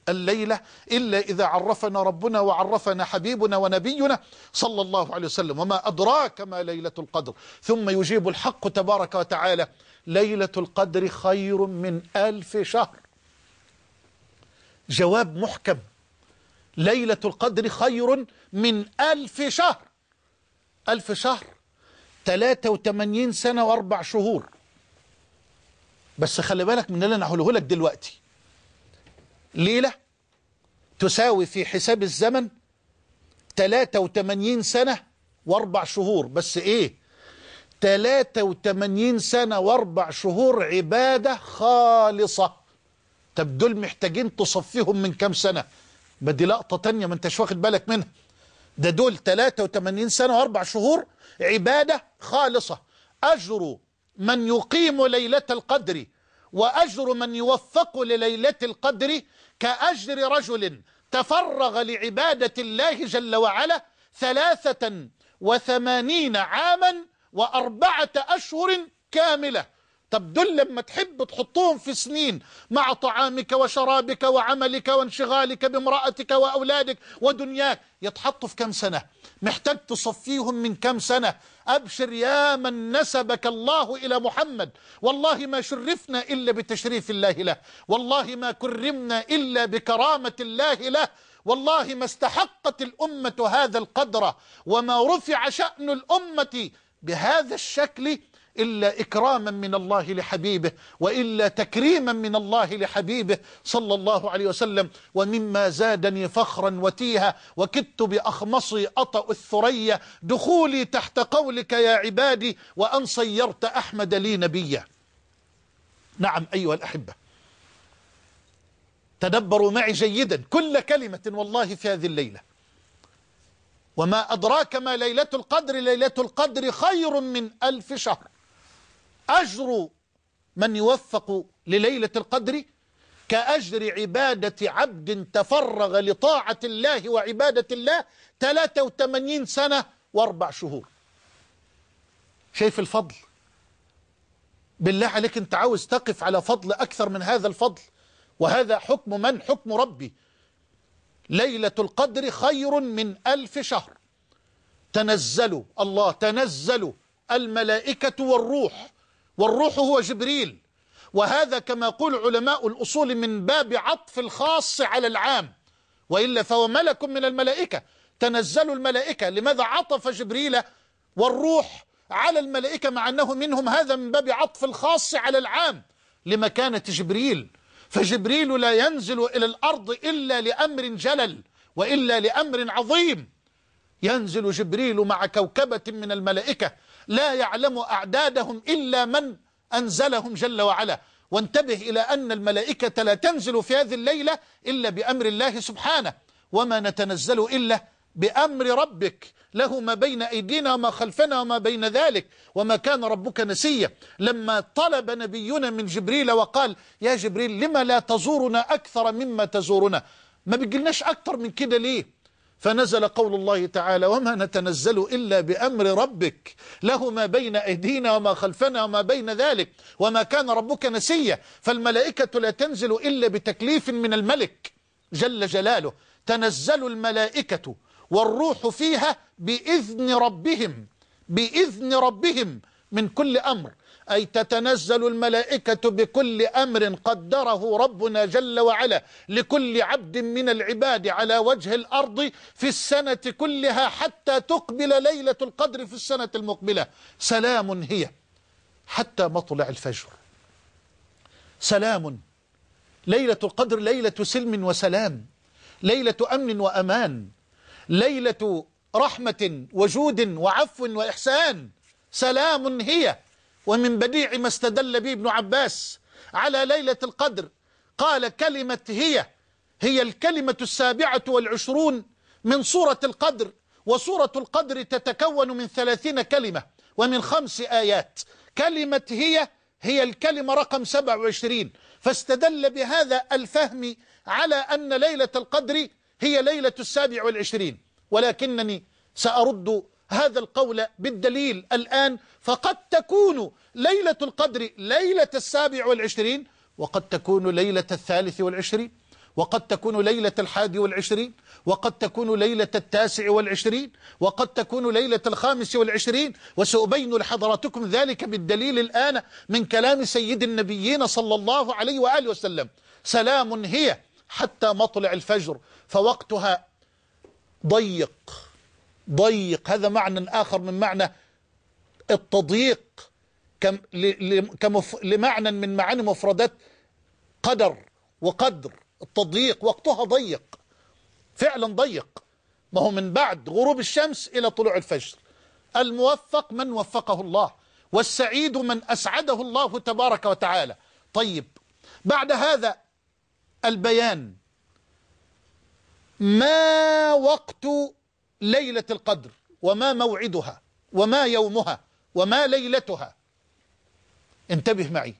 الليلة إلا إذا عرفنا ربنا وعرفنا حبيبنا ونبينا صلى الله عليه وسلم وما أدراك ما ليلة القدر ثم يجيب الحق تبارك وتعالى ليلة القدر خير من ألف شهر جواب محكم ليلة القدر خير من ألف شهر ألف شهر 83 سنة وأربع شهور بس خلي بالك من اللي أنا هقوله لك دلوقتي ليلة تساوي في حساب الزمن 83 سنة وأربع شهور بس إيه 83 سنة وأربع شهور عبادة خالصة طب دول محتاجين تصفيهم من كام سنة ما دي لقطة تانية ما انتش واخد بالك منها ده دول 83 سنة وأربع شهور عبادة خالصة أجر من يقيم ليلة القدر وأجر من يوفق لليلة القدر كأجر رجل تفرغ لعبادة الله جل وعلا ثلاثة وثمانين عاما وأربعة أشهر كاملة طب دول لما تحب تحطوهم في سنين مع طعامك وشرابك وعملك وانشغالك بامرأتك وأولادك ودنياك يتحطوا في كم سنة محتاج تصفيهم من كم سنة أبشر يا من نسبك الله إلى محمد والله ما شرفنا إلا بتشريف الله له والله ما كرمنا إلا بكرامة الله له والله ما استحقت الأمة هذا القدر وما رفع شأن الأمة بهذا الشكل إلا إكراما من الله لحبيبه وإلا تكريما من الله لحبيبه صلى الله عليه وسلم ومما زادني فخرا وتيها وكدت بأخمصي أطأ الثريا دخولي تحت قولك يا عبادي وأن صيرت أحمد لي نبيا نعم أيها الأحبة تدبروا معي جيدا كل كلمة والله في هذه الليلة وما أدراك ما ليلة القدر ليلة القدر خير من ألف شهر أجر من يوفق لليلة القدر كأجر عبادة عبد تفرغ لطاعة الله وعبادة الله 83 سنة واربع شهور شايف الفضل بالله عليك انت عاوز تقف على فضل أكثر من هذا الفضل وهذا حكم من حكم ربي ليلة القدر خير من ألف شهر تنزلوا الله تنزلوا الملائكة والروح والروح هو جبريل وهذا كما يقول علماء الأصول من باب عطف الخاص على العام وإلا فهو ملك من الملائكة تنزل الملائكة لماذا عطف جبريل والروح على الملائكة مع أنه منهم هذا من باب عطف الخاص على العام لمكانة جبريل فجبريل لا ينزل إلى الأرض إلا لأمر جلل وإلا لأمر عظيم ينزل جبريل مع كوكبة من الملائكة لا يعلم أعدادهم إلا من أنزلهم جل وعلا وانتبه إلى أن الملائكة لا تنزل في هذه الليلة إلا بأمر الله سبحانه وما نتنزل إلا بأمر ربك له ما بين أيدينا وما خلفنا وما بين ذلك وما كان ربك نسيا لما طلب نبينا من جبريل وقال يا جبريل لما لا تزورنا أكثر مما تزورنا ما بيجيلناش أكثر من كده ليه فنزل قول الله تعالى وما نتنزل إلا بأمر ربك له ما بين أيدينا وما خلفنا وما بين ذلك وما كان ربك نسيا فالملائكة لا تنزل إلا بتكليف من الملك جل جلاله تنزل الملائكة والروح فيها بإذن ربهم بإذن ربهم من كل أمر أي تتنزل الملائكة بكل أمر قدره ربنا جل وعلا لكل عبد من العباد على وجه الأرض في السنة كلها حتى تقبل ليلة القدر في السنة المقبلة سلام هي حتى مطلع الفجر سلام ليلة القدر ليلة سلم وسلام ليلة أمن وأمان ليلة رحمة وجود وعفو وإحسان سلام هي ومن بديع ما استدل به ابن عباس على ليلة القدر قال كلمة هي هي الكلمة السابعة والعشرون من سورة القدر وسورة القدر تتكون من ثلاثين كلمة ومن خمس آيات كلمة هي هي الكلمة رقم 27 فاستدل بهذا الفهم على أن ليلة القدر هي ليلة السابع والعشرين ولكنني سأرد هذا القول بالدليل الآن فقد تكون ليلة القدر ليلة السابع والعشرين وقد تكون ليلة الثالث والعشرين وقد تكون ليلة الحادي والعشرين وقد تكون ليلة التاسع والعشرين وقد تكون ليلة الخامس والعشرين وسأبين لحضراتكم ذلك بالدليل الآن من كلام سيد النبيين صلى الله عليه وآله وسلم سلام هي حتى مطلع الفجر فوقتها ضيق ضيق هذا معنى آخر من معنى التضييق لمعنى من معاني مفردات قدر وقدر التضييق وقتها ضيق فعلا ضيق ما هو من بعد غروب الشمس إلى طلوع الفجر الموفق من وفقه الله والسعيد من أسعده الله تبارك وتعالى طيب بعد هذا البيان ما وقت ليلة القدر وما موعدها وما يومها وما ليلتها انتبه معي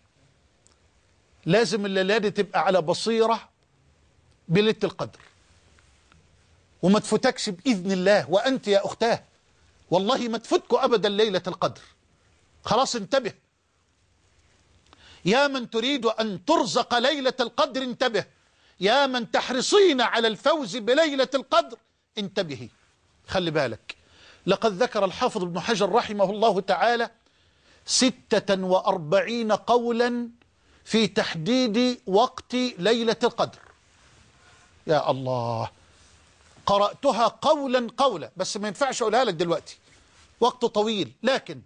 لازم الليلة تبقى على بصيرة بليلة القدر وما تفوتكش بإذن الله وأنت يا أختاه والله ما تفوتكوا أبدا ليلة القدر خلاص انتبه يا من تريد أن ترزق ليلة القدر انتبه يا من تحرصين على الفوز بليلة القدر انتبهي خلي بالك لقد ذكر الحافظ ابن حجر رحمه الله تعالى ستة وأربعين قولا في تحديد وقت ليلة القدر يا الله قرأتها قولا قولا بس ما ينفعش أقولها لك دلوقتي وقت طويل لكن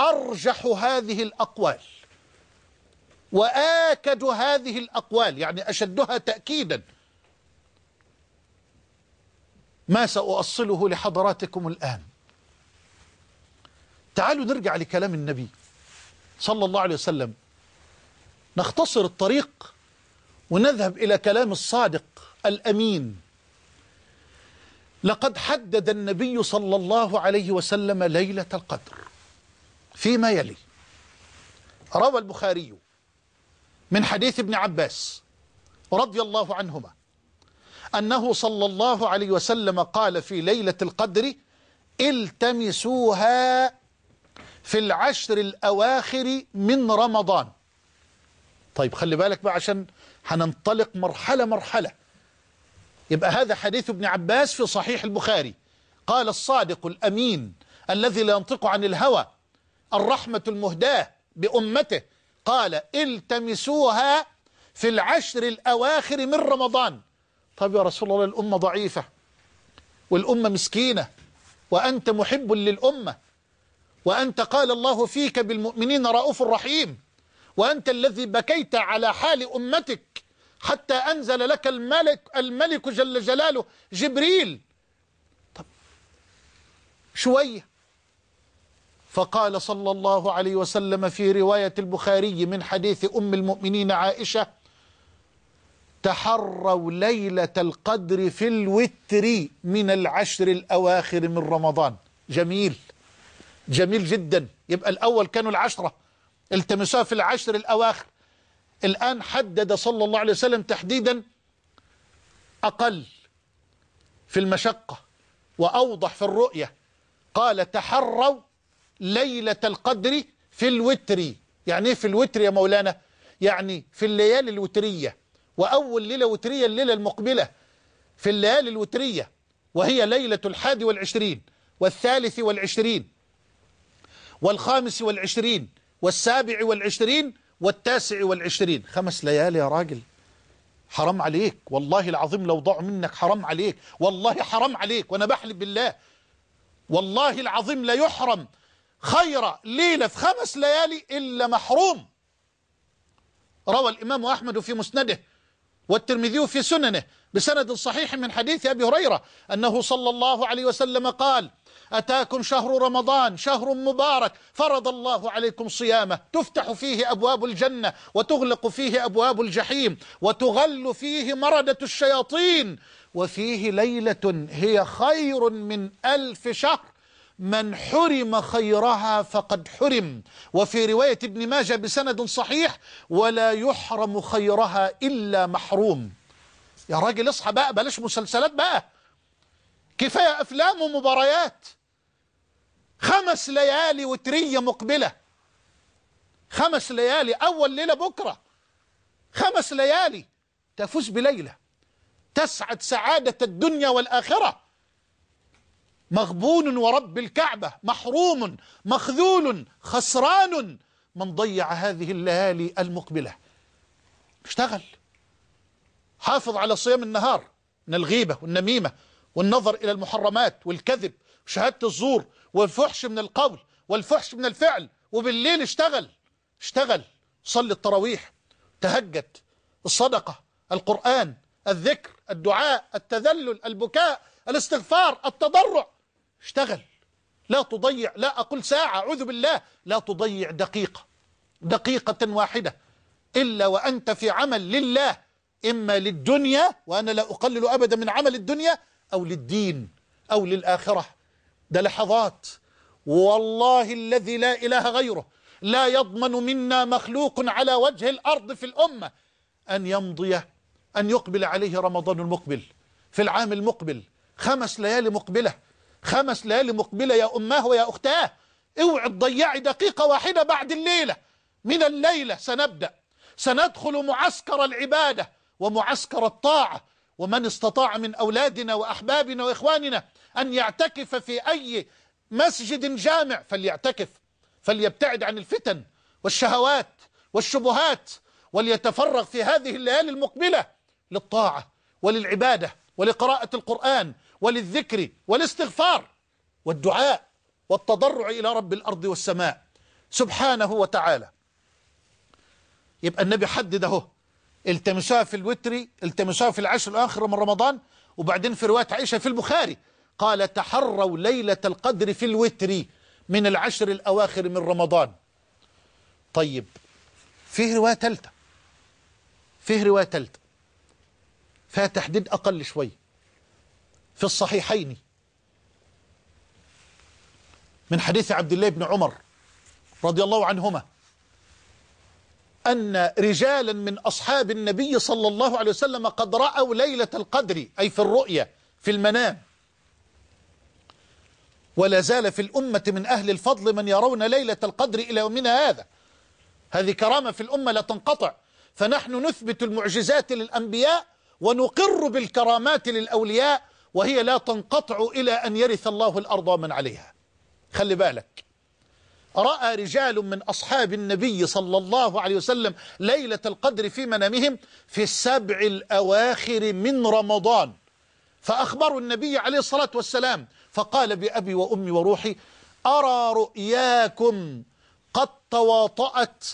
أرجح هذه الأقوال وآكد هذه الأقوال يعني أشدها تأكيدا ما سأوصله لحضراتكم الآن تعالوا نرجع لكلام النبي صلى الله عليه وسلم نختصر الطريق ونذهب إلى كلام الصادق الأمين لقد حدد النبي صلى الله عليه وسلم ليلة القدر فيما يلي روى البخاري من حديث ابن عباس رضي الله عنهما أنه صلى الله عليه وسلم قال في ليلة القدر التمسوها في العشر الأواخر من رمضان طيب خلي بالك بقى عشان هننطلق مرحلة مرحلة يبقى هذا حديث ابن عباس في صحيح البخاري قال الصادق الأمين الذي لا ينطق عن الهوى الرحمة المهداة بأمته قال التمسوها في العشر الأواخر من رمضان طب يا رسول الله الأمة ضعيفة والأمة مسكينة وأنت محب للأمة وأنت قال الله فيك بالمؤمنين رؤوف رحيم وأنت الذي بكيت على حال أمتك حتى أنزل لك الملك, الملك جل جلاله جبريل طب شوية فقال صلى الله عليه وسلم في رواية البخاري من حديث أم المؤمنين عائشة تحروا ليلة القدر في الوتر من العشر الأواخر من رمضان جميل جميل جدا يبقى الأول كانوا العشرة التمسوها في العشر الأواخر الآن حدد صلى الله عليه وسلم تحديدا أقل في المشقة وأوضح في الرؤية قال تحروا ليلة القدر في الوتر يعني ايه في الوتر يا مولانا يعني في الليالي الوتريه وأول ليلة وترية الليلة المقبلة في الليالي الوترية وهي ليلة الحادي والعشرين والثالث والعشرين والخامس والعشرين والسابع والعشرين والتاسع والعشرين خمس ليالي يا راجل حرام عليك والله العظيم لو ضاعوا منك حرام عليك والله حرام عليك وأنا بحلف بالله والله العظيم لا يحرم خير ليلة في خمس ليالي إلا محروم روى الإمام أحمد في مسنده والترمذي في سننه بسند صحيح من حديث أبي هريرة أنه صلى الله عليه وسلم قال أتاكم شهر رمضان شهر مبارك فرض الله عليكم صيامه تفتح فيه أبواب الجنة وتغلق فيه أبواب الجحيم وتغل فيه مردة الشياطين وفيه ليلة هي خير من ألف شهر من حرم خيرها فقد حرم وفي رواية ابن ماجه بسند صحيح ولا يحرم خيرها إلا محروم يا راجل اصحى بقى بلاش مسلسلات بقى كفاية أفلام ومباريات خمس ليالي وترية مقبلة خمس ليالي أول ليلة بكرة خمس ليالي تفوز بليلة تسعد سعادة الدنيا والآخرة مغبون ورب الكعبة محروم مخذول خسران من ضيع هذه الليالي المقبلة اشتغل حافظ على صيام النهار من الغيبة والنميمة والنظر إلى المحرمات والكذب وشهادة الزور والفحش من القول والفحش من الفعل وبالليل اشتغل اشتغل صلي التراويح تهجد الصدقة القرآن الذكر الدعاء التذلل البكاء الاستغفار التضرع اشتغل لا تضيع لا أقول ساعة أعوذ بالله لا تضيع دقيقة دقيقة واحدة إلا وأنت في عمل لله إما للدنيا وأنا لا أقلل أبدا من عمل الدنيا أو للدين أو للآخرة ده لحظات والله الذي لا إله غيره لا يضمن منا مخلوق على وجه الأرض في الأمة أن يمضي أن يقبل عليه رمضان المقبل في العام المقبل خمس ليالي مقبله خمس ليالي مقبلة يا أماه ويا أختاه اوعي تضيعي دقيقة واحدة بعد الليلة من الليلة سنبدأ سندخل معسكر العبادة ومعسكر الطاعة ومن استطاع من أولادنا وأحبابنا وإخواننا أن يعتكف في أي مسجد جامع فليعتكف فليبتعد عن الفتن والشهوات والشبهات وليتفرغ في هذه الليالي المقبلة للطاعة وللعبادة ولقراءة القرآن وللذكر والاستغفار والدعاء والتضرع إلى رب الأرض والسماء سبحانه وتعالى يبقى النبي حدد اهو في الوتر التمسوها في العشر الآخر من رمضان وبعدين في رواية عائشة في البخاري قال تحروا ليلة القدر في الوتر من العشر الأواخر من رمضان طيب فيه رواية ثالثة فيه رواية ثالثة فيها تحديد أقل شويه في الصحيحين من حديث عبد الله بن عمر رضي الله عنهما أن رجالا من أصحاب النبي صلى الله عليه وسلم قد رأوا ليلة القدر أي في الرؤية في المنام ولا زال في الأمة من أهل الفضل من يرون ليلة القدر إلى يومنا هذا هذه كرامة في الأمة لا تنقطع فنحن نثبت المعجزات للأنبياء ونقر بالكرامات للأولياء وهي لا تنقطع إلى أن يرث الله الأرض من عليها خلي بالك رأى رجال من أصحاب النبي صلى الله عليه وسلم ليلة القدر في منامهم في السبع الأواخر من رمضان فأخبروا النبي عليه الصلاة والسلام فقال بأبي وأمي وروحي أرى رؤياكم قد تواطأت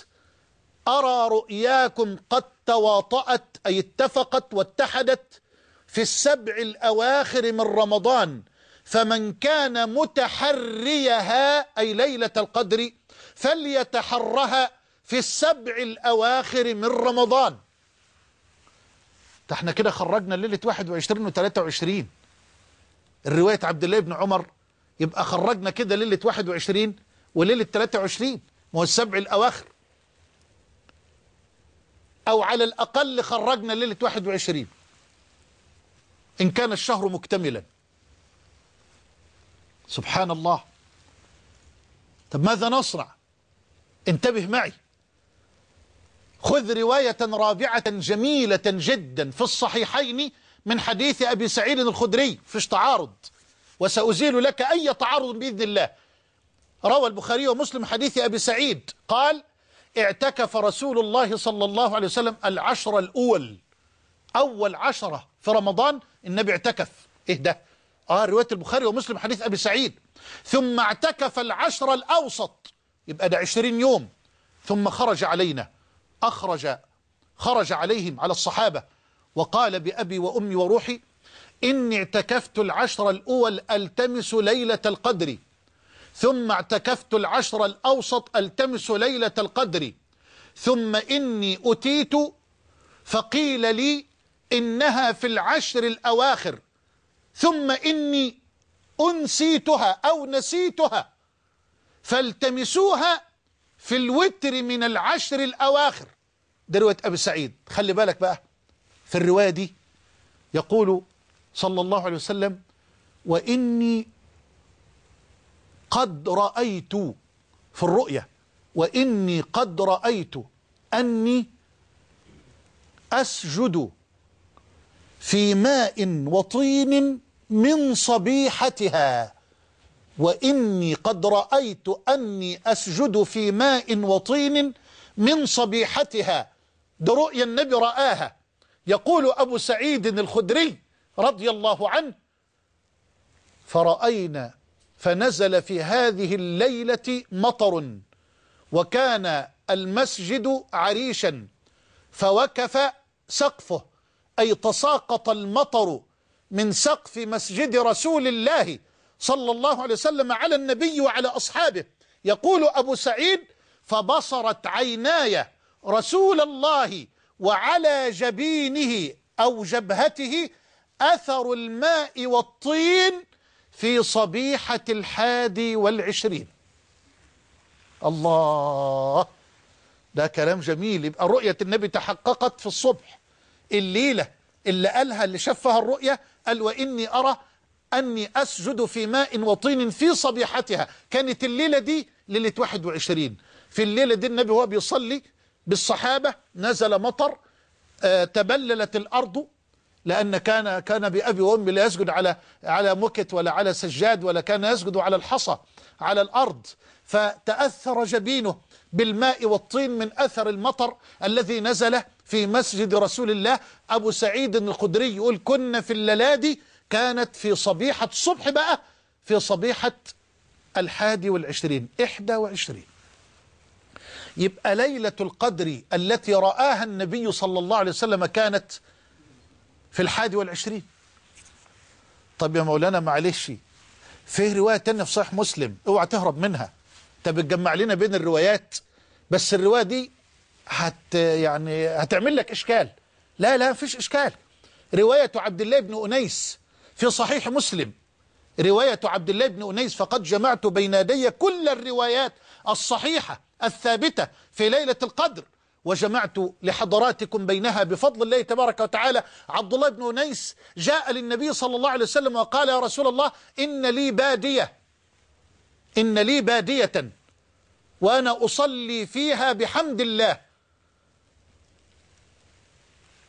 أرى رؤياكم قد تواطأت أي اتفقت واتحدت في السبع الأواخر من رمضان فمن كان متحريها أي ليلة القدر فليتحرها في السبع الأواخر من رمضان ده احنا كده خرجنا ليلة 21 و 23 الرواية عبد الله بن عمر يبقى خرجنا كده ليلة 21 وليلة 23 ما هو السبع الأواخر أو على الأقل خرجنا ليلة 21 إن كان الشهر مكتملا سبحان الله طب ماذا نصنع انتبه معي خذ رواية رابعة جميلة جدا في الصحيحين من حديث أبي سعيد الخدري فيش تعارض وسأزيل لك أي تعارض بإذن الله روى البخاري ومسلم حديث أبي سعيد قال اعتكف رسول الله صلى الله عليه وسلم العشر الأول أول عشرة في رمضان النبي اعتكف ايه ده اه رواية البخاري ومسلم حديث ابي سعيد ثم اعتكف العشر الاوسط يبقى ده 20 يوم ثم خرج علينا اخرج خرج عليهم على الصحابة وقال بأبي وأمي وروحي إني اعتكفت العشر الأول ألتمس ليلة القدر ثم اعتكفت العشر الأوسط ألتمس ليلة القدر ثم إني أتيت فقيل لي إنها في العشر الأواخر ثم إني أنسيتها أو نسيتها فالتمسوها في الوتر من العشر الأواخر ده رواية أبي سعيد خلي بالك بقى في الرواية دي يقول صلى الله عليه وسلم وإني قد رأيت في الرؤية وإني قد رأيت أني أسجد في ماء وطين من صبيحتها وإني قد رأيت أني أسجد في ماء وطين من صبيحتها ده رؤيا النبي رآها يقول أبو سعيد الخدري رضي الله عنه فرأينا فنزل في هذه الليلة مطر وكان المسجد عريشا فوكف سقفه أي تساقط المطر من سقف مسجد رسول الله صلى الله عليه وسلم على النبي وعلى أصحابه يقول أبو سعيد فبصرت عيناي رسول الله وعلى جبينه أو جبهته أثر الماء والطين في صبيحة الحادي والعشرين الله ده كلام جميل يبقى رؤية النبي تحققت في الصبح الليلة اللي قالها اللي شفها الرؤية قال وإني أرى أني أسجد في ماء وطين في صبيحتها كانت الليلة دي ليلة 21 في الليلة دي النبي هو بيصلي بالصحابة نزل مطر آه تبللت الأرض لأن كان كان بأبي وأمي لا يسجد على على مكت ولا على سجاد ولا كان يسجد على الحصى على الأرض فتأثر جبينه بالماء والطين من أثر المطر الذي نزل في مسجد رسول الله أبو سعيد الخدري يقول كنا في الللادي كانت في صبيحة الصبح بقى في صبيحة الحادي والعشرين إحدى وعشرين يبقى ليلة القدر التي رآها النبي صلى الله عليه وسلم كانت في الحادي والعشرين طب يا مولانا معلش في رواية تانية في صحيح مسلم اوعى تهرب منها انت بتجمع لنا بين الروايات بس الرواية دي هت يعني هتعمل لك إشكال لا لا فيش إشكال رواية عبد الله بن أنيس في صحيح مسلم رواية عبد الله بن أنيس فقد جمعت بين يدي كل الروايات الصحيحة الثابتة في ليلة القدر وجمعت لحضراتكم بينها بفضل الله تبارك وتعالى عبد الله بن أنيس جاء للنبي صلى الله عليه وسلم وقال يا رسول الله إن لي بادية إن لي بادية وأنا أصلي فيها بحمد الله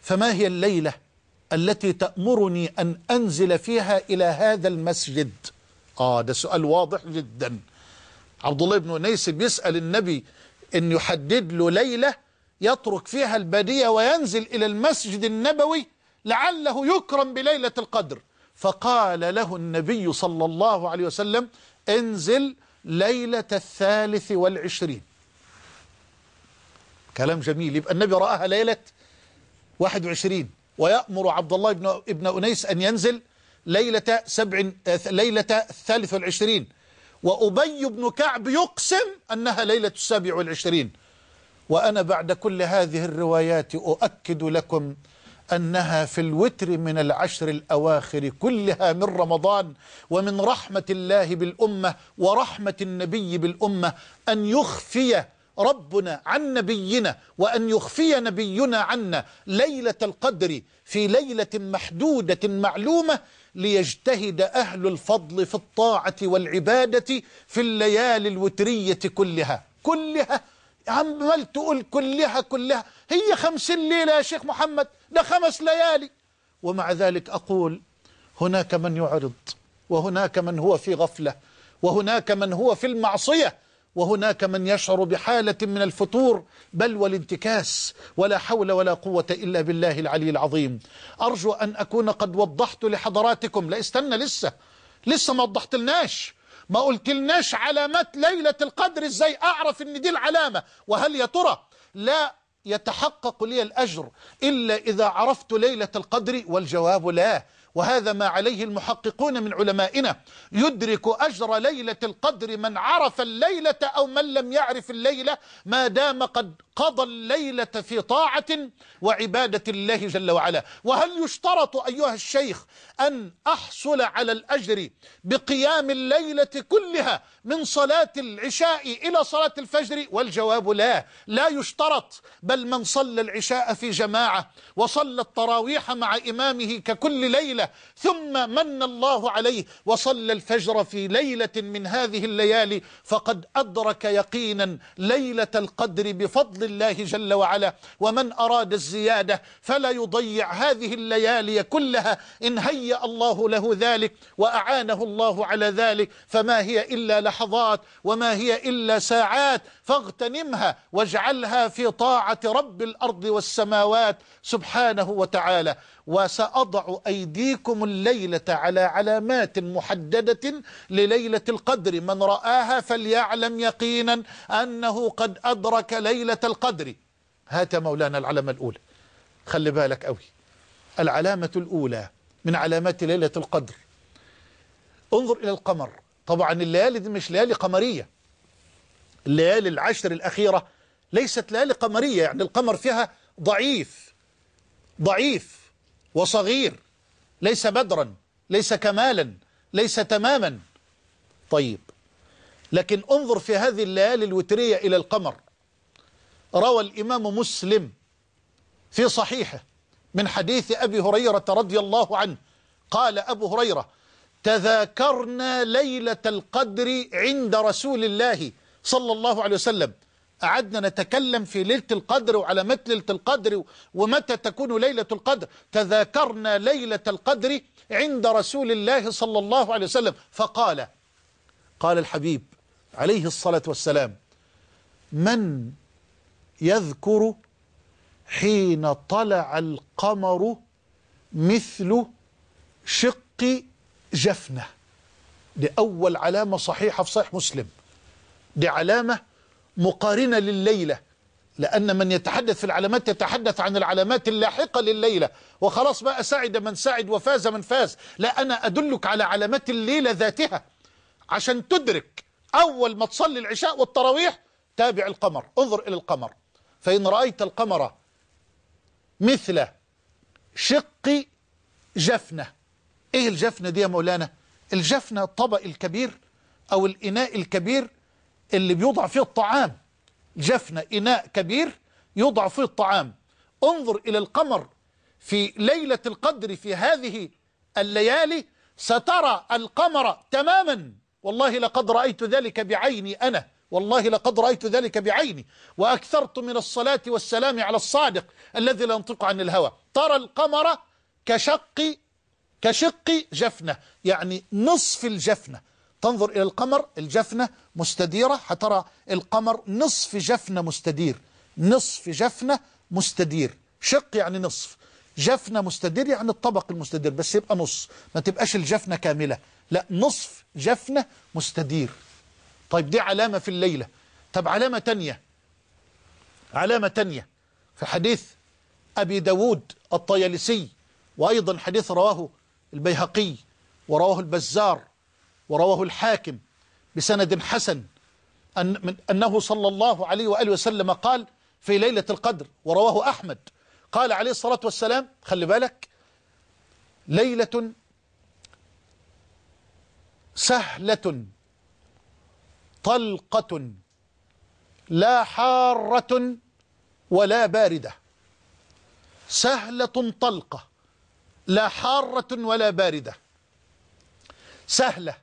فما هي الليلة التي تأمرني أن أنزل فيها إلى هذا المسجد آه ده سؤال واضح جدا عبد الله بن أنيس بيسأل النبي أن يحدد له ليلة يترك فيها البادية وينزل إلى المسجد النبوي لعله يكرم بليلة القدر فقال له النبي صلى الله عليه وسلم انزل ليلة الثالث والعشرين كلام جميل يبقى النبي رآها ليلة 21 ويأمر عبد الله بن ابن أنيس أن ينزل ليلة سبع ليلة الثالث والعشرين وأبي بن كعب يقسم أنها ليلة السابع والعشرين وأنا بعد كل هذه الروايات أؤكد لكم أنها في الوتر من العشر الأواخر كلها من رمضان ومن رحمة الله بالأمة ورحمة النبي بالأمة أن يخفي ربنا عن نبينا وأن يخفي نبينا عنا ليلة القدر في ليلة محدودة معلومة ليجتهد أهل الفضل في الطاعة والعبادة في الليالي الوترية كلها كلها عمال تقول كلها كلها هي خمسين ليلة يا شيخ محمد ده خمس ليالي ومع ذلك أقول هناك من يعرض وهناك من هو في غفلة وهناك من هو في المعصية وهناك من يشعر بحالة من الفتور بل والانتكاس ولا حول ولا قوة إلا بالله العلي العظيم أرجو أن أكون قد وضحت لحضراتكم لا استنى لسه لسه ما وضحت لناش ما قلت لناش علامات ليلة القدر ازاي أعرف أن دي العلامة وهل يا ترى لا يتحقق لي الأجر إلا إذا عرفت ليلة القدر والجواب لا وهذا ما عليه المحققون من علمائنا يدرك أجر ليلة القدر من عرف الليلة أو من لم يعرف الليلة ما دام قد قضى الليلة في طاعة وعبادة الله جل وعلا وهل يشترط أيها الشيخ أن أحصل على الأجر بقيام الليلة كلها من صلاة العشاء إلى صلاة الفجر والجواب لا لا يشترط بل من صلى العشاء في جماعة وصلى التراويح مع إمامه ككل ليلة ثم من الله عليه وصلى الفجر في ليلة من هذه الليالي فقد أدرك يقينا ليلة القدر بفضل بفضل الله جل وعلا ومن أراد الزيادة فلا يضيع هذه الليالي كلها إن هيأ الله له ذلك وأعانه الله على ذلك فما هي إلا لحظات وما هي إلا ساعات فاغتنمها واجعلها في طاعة رب الأرض والسماوات سبحانه وتعالى وسأضع أيديكم الليلة على علامات محددة لليلة القدر من رآها فليعلم يقينا أنه قد أدرك ليلة القدر هات مولانا العلامة الأولى خلي بالك أوي العلامة الأولى من علامات ليلة القدر انظر إلى القمر طبعا الليالي دي مش ليالي قمرية الليالي العشر الأخيرة ليست ليالي قمرية يعني القمر فيها ضعيف ضعيف وصغير ليس بدرا ليس كمالا ليس تماما طيب لكن انظر في هذه الليالي الوترية إلى القمر روى الإمام مسلم في صحيحه من حديث أبي هريرة رضي الله عنه قال أبو هريرة تذاكرنا ليلة القدر عند رسول الله صلى الله عليه وسلم قعدنا نتكلم في ليلة القدر وعلامات ليلة القدر ومتى تكون ليلة القدر تذاكرنا ليلة القدر عند رسول الله صلى الله عليه وسلم فقال قال الحبيب عليه الصلاة والسلام من يذكر حين طلع القمر مثل شق جفنه دي أول علامة صحيحة في صحيح مسلم دي علامة مقارنة لليلة لأن من يتحدث في العلامات يتحدث عن العلامات اللاحقة لليلة وخلاص بقى سعد من سعد وفاز من فاز لا أنا أدلك على علامات الليلة ذاتها عشان تدرك أول ما تصلي العشاء والتراويح تابع القمر انظر إلى القمر فإن رأيت القمر مثل شق جفنة إيه الجفنة دي يا مولانا الجفنة طبق الكبير أو الإناء الكبير اللي بيوضع فيه الطعام جفنة إناء كبير يوضع فيه الطعام انظر إلى القمر في ليلة القدر في هذه الليالي سترى القمر تماما والله لقد رأيت ذلك بعيني أنا والله لقد رأيت ذلك بعيني وأكثرت من الصلاة والسلام على الصادق الذي لا ينطق عن الهوى ترى القمر كشق كشق جفنة يعني نصف الجفنة تنظر إلى القمر الجفنة مستديرة هترى القمر نصف جفنة مستدير نصف جفنة مستدير شق يعني نصف جفنة مستدير يعني الطبق المستدير بس يبقى نص ما تبقاش الجفنة كاملة لا نصف جفنة مستدير طيب دي علامة في الليلة طب علامة تانية علامة تانية في حديث أبي داود الطيالسي وأيضا حديث رواه البيهقي ورواه البزار ورواه الحاكم بسند حسن أن من أنه صلى الله عليه وآله وسلم قال في ليلة القدر ورواه أحمد قال عليه الصلاة والسلام خلي بالك ليلة سهلة طلقة لا حارة ولا باردة سهلة طلقة لا حارة ولا باردة سهلة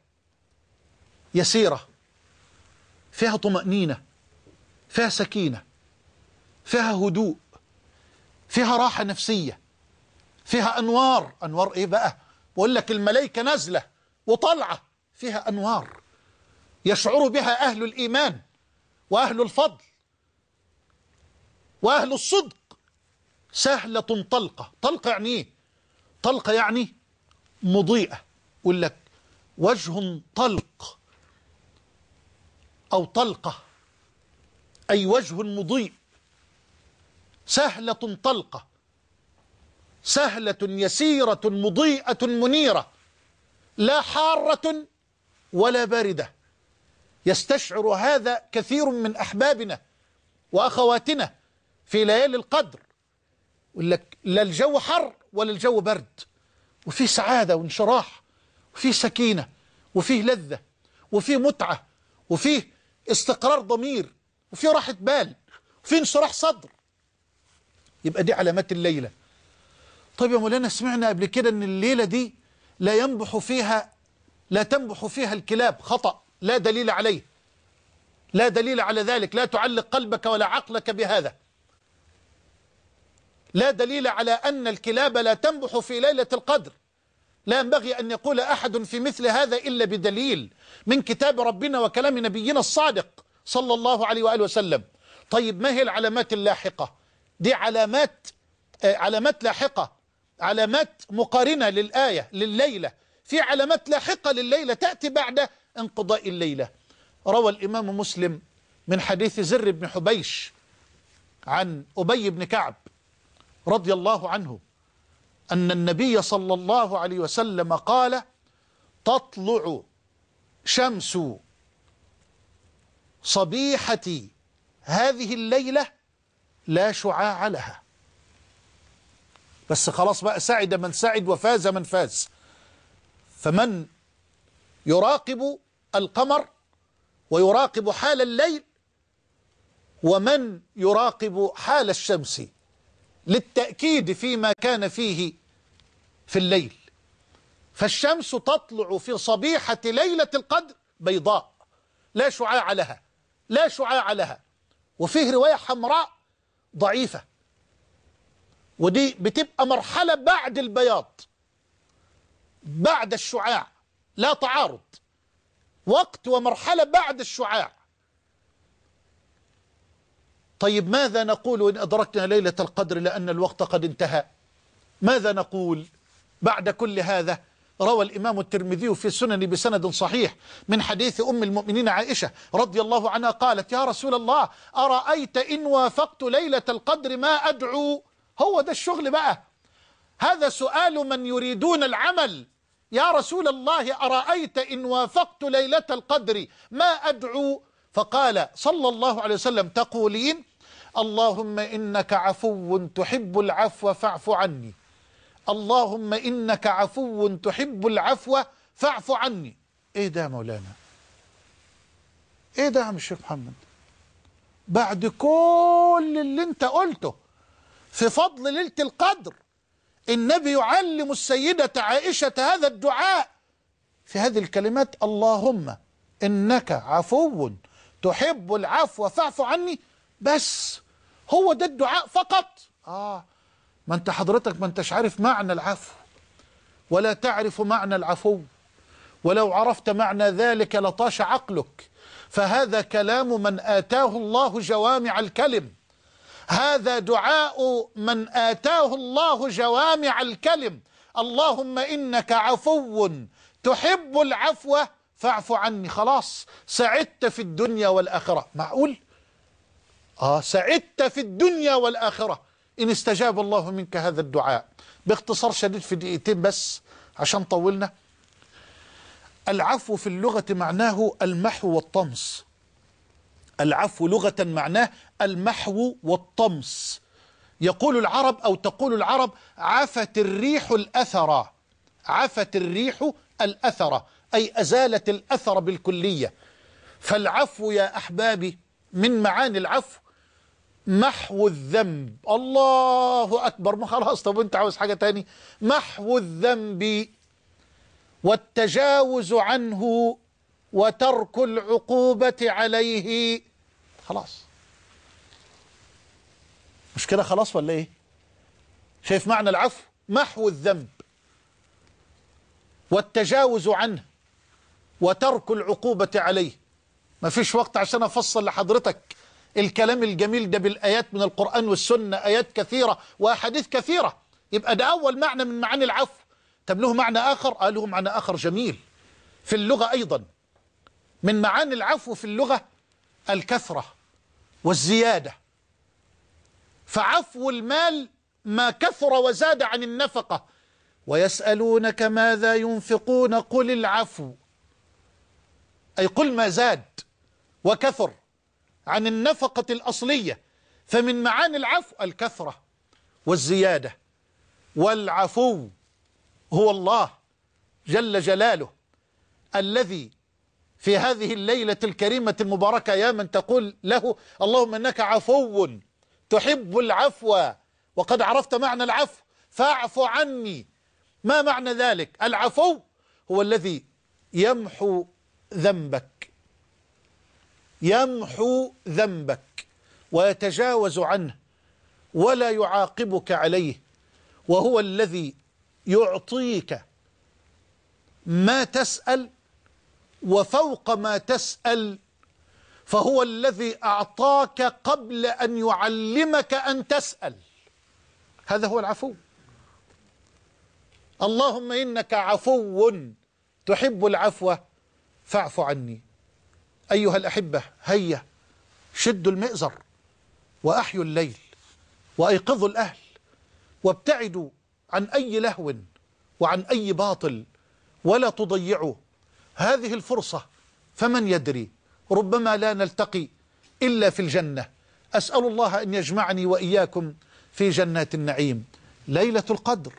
يسيرة فيها طمأنينة فيها سكينة فيها هدوء فيها راحة نفسية فيها أنوار أنوار إيه بقى بقول لك الملائكة نازلة وطلعة فيها أنوار يشعر بها أهل الإيمان وأهل الفضل وأهل الصدق سهلة طلقة طلقة يعني إيه طلقة يعني مضيئة يقول لك وجه طلق أو طلقة أي وجه مضيء سهلة طلقة سهلة يسيرة مضيئة منيرة لا حارة ولا باردة يستشعر هذا كثير من أحبابنا وأخواتنا في ليالي القدر يقول لك لا الجو حر ولا الجو برد وفي سعادة وانشراح وفي سكينة وفيه لذة وفيه متعة وفيه استقرار ضمير وفي راحة بال وفي انشراح صدر يبقى دي علامات الليلة طيب يا مولانا سمعنا قبل كده ان الليلة دي لا ينبح فيها لا تنبح فيها الكلاب خطأ لا دليل عليه لا دليل على ذلك لا تعلق قلبك ولا عقلك بهذا لا دليل على أن الكلاب لا تنبح في ليلة القدر لا ينبغي أن يقول أحد في مثل هذا إلا بدليل من كتاب ربنا وكلام نبينا الصادق صلى الله عليه وآله وسلم طيب ما هي العلامات اللاحقة دي علامات آه، علامات لاحقة علامات مقارنة للآية لليلة في علامات لاحقة لليلة تأتي بعد انقضاء الليلة روى الإمام مسلم من حديث زر بن حبيش عن أبي بن كعب رضي الله عنه أن النبي صلى الله عليه وسلم قال تطلع شمس صبيحة هذه الليلة لا شعاع لها بس خلاص بقى سعد من سعد وفاز من فاز فمن يراقب القمر ويراقب حال الليل ومن يراقب حال الشمس للتأكيد فيما كان فيه في الليل فالشمس تطلع في صبيحة ليلة القدر بيضاء لا شعاع لها لا شعاع لها وفيه رواية حمراء ضعيفة ودي بتبقى مرحلة بعد البياض بعد الشعاع لا تعارض وقت ومرحلة بعد الشعاع طيب ماذا نقول إن أدركنا ليلة القدر لأن الوقت قد انتهى ماذا نقول بعد كل هذا روى الإمام الترمذي في السنن بسند صحيح من حديث أم المؤمنين عائشة رضي الله عنها قالت يا رسول الله أرأيت إن وافقت ليلة القدر ما أدعو هو ده الشغل بقى هذا سؤال من يريدون العمل يا رسول الله أرأيت إن وافقت ليلة القدر ما أدعو فقال صلى الله عليه وسلم تقولين اللهم إنك عفو تحب العفو فاعف عني اللهم إنك عفو تحب العفو فاعف عني إيه ده يا مولانا إيه ده يا عم الشيخ محمد بعد كل اللي انت قلته في فضل ليلة القدر النبي يعلم السيدة عائشة هذا الدعاء في هذه الكلمات اللهم إنك عفو تحب العفو فاعف عني بس هو ده الدعاء فقط آه ما انت حضرتك ما انتش عارف معنى العفو ولا تعرف معنى العفو ولو عرفت معنى ذلك لطاش عقلك فهذا كلام من آتاه الله جوامع الكلم هذا دعاء من آتاه الله جوامع الكلم اللهم إنك عفو تحب العفو فاعف عني خلاص سعدت في الدنيا والآخرة معقول؟ آه سعدت في الدنيا والآخرة إن استجاب الله منك هذا الدعاء باختصار شديد في دقيقتين بس عشان طولنا العفو في اللغة معناه المحو والطمس العفو لغة معناه المحو والطمس يقول العرب أو تقول العرب عفت الريح الأثرة عفت الريح الأثرة أي أزالت الأثر بالكلية فالعفو يا أحبابي من معاني العفو محو الذنب الله أكبر ما خلاص طب أنت عاوز حاجة تاني محو الذنب والتجاوز عنه وترك العقوبة عليه خلاص مش كده خلاص ولا ايه شايف معنى العفو محو الذنب والتجاوز عنه وترك العقوبة عليه ما فيش وقت عشان أفصل لحضرتك الكلام الجميل ده بالآيات من القرآن والسنة آيات كثيرة وأحاديث كثيرة يبقى ده أول معنى من معاني العفو طب له معنى آخر قال آه، له معنى آخر جميل في اللغة أيضا من معاني العفو في اللغة الكثرة والزيادة فعفو المال ما كثر وزاد عن النفقة ويسألونك ماذا ينفقون قل العفو أي قل ما زاد وكثر عن النفقة الأصلية فمن معاني العفو الكثرة والزيادة والعفو هو الله جل جلاله الذي في هذه الليلة الكريمة المباركة يا من تقول له اللهم إنك عفو تحب العفو وقد عرفت معنى العفو فاعف عني ما معنى ذلك العفو هو الذي يمحو ذنبك يمحو ذنبك ويتجاوز عنه ولا يعاقبك عليه وهو الذي يعطيك ما تسأل وفوق ما تسأل فهو الذي أعطاك قبل أن يعلمك أن تسأل هذا هو العفو اللهم إنك عفو تحب العفو فاعف عني أيها الأحبة هيا شدوا المئزر وأحيوا الليل وأيقظوا الأهل وابتعدوا عن أي لهو وعن أي باطل ولا تضيعوا هذه الفرصة فمن يدري ربما لا نلتقي إلا في الجنة أسأل الله أن يجمعني وإياكم في جنات النعيم ليلة القدر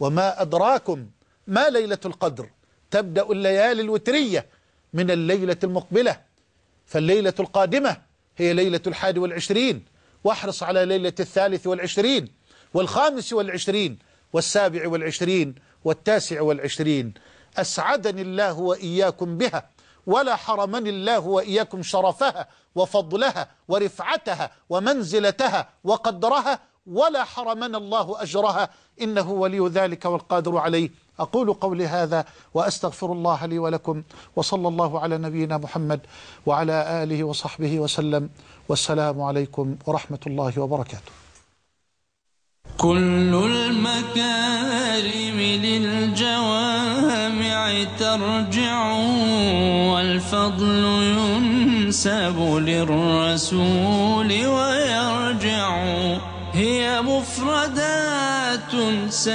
وما أدراكم ما ليلة القدر تبدأ الليالي الوترية من الليلة المقبلة فالليلة القادمة هي ليلة الحادي والعشرين واحرص على ليلة الثالث والعشرين والخامس والعشرين والسابع والعشرين والتاسع والعشرين أسعدني الله وإياكم بها ولا حرمني الله وإياكم شرفها وفضلها ورفعتها ومنزلتها وقدرها ولا حرمنا الله أجرها إنه ولي ذلك والقادر عليه أقول قولي هذا وأستغفر الله لي ولكم وصلى الله على نبينا محمد وعلى آله وصحبه وسلم والسلام عليكم ورحمة الله وبركاته كل المكارم للجوامع ترجع والفضل ينسب للرسول ويرجع هي مفردات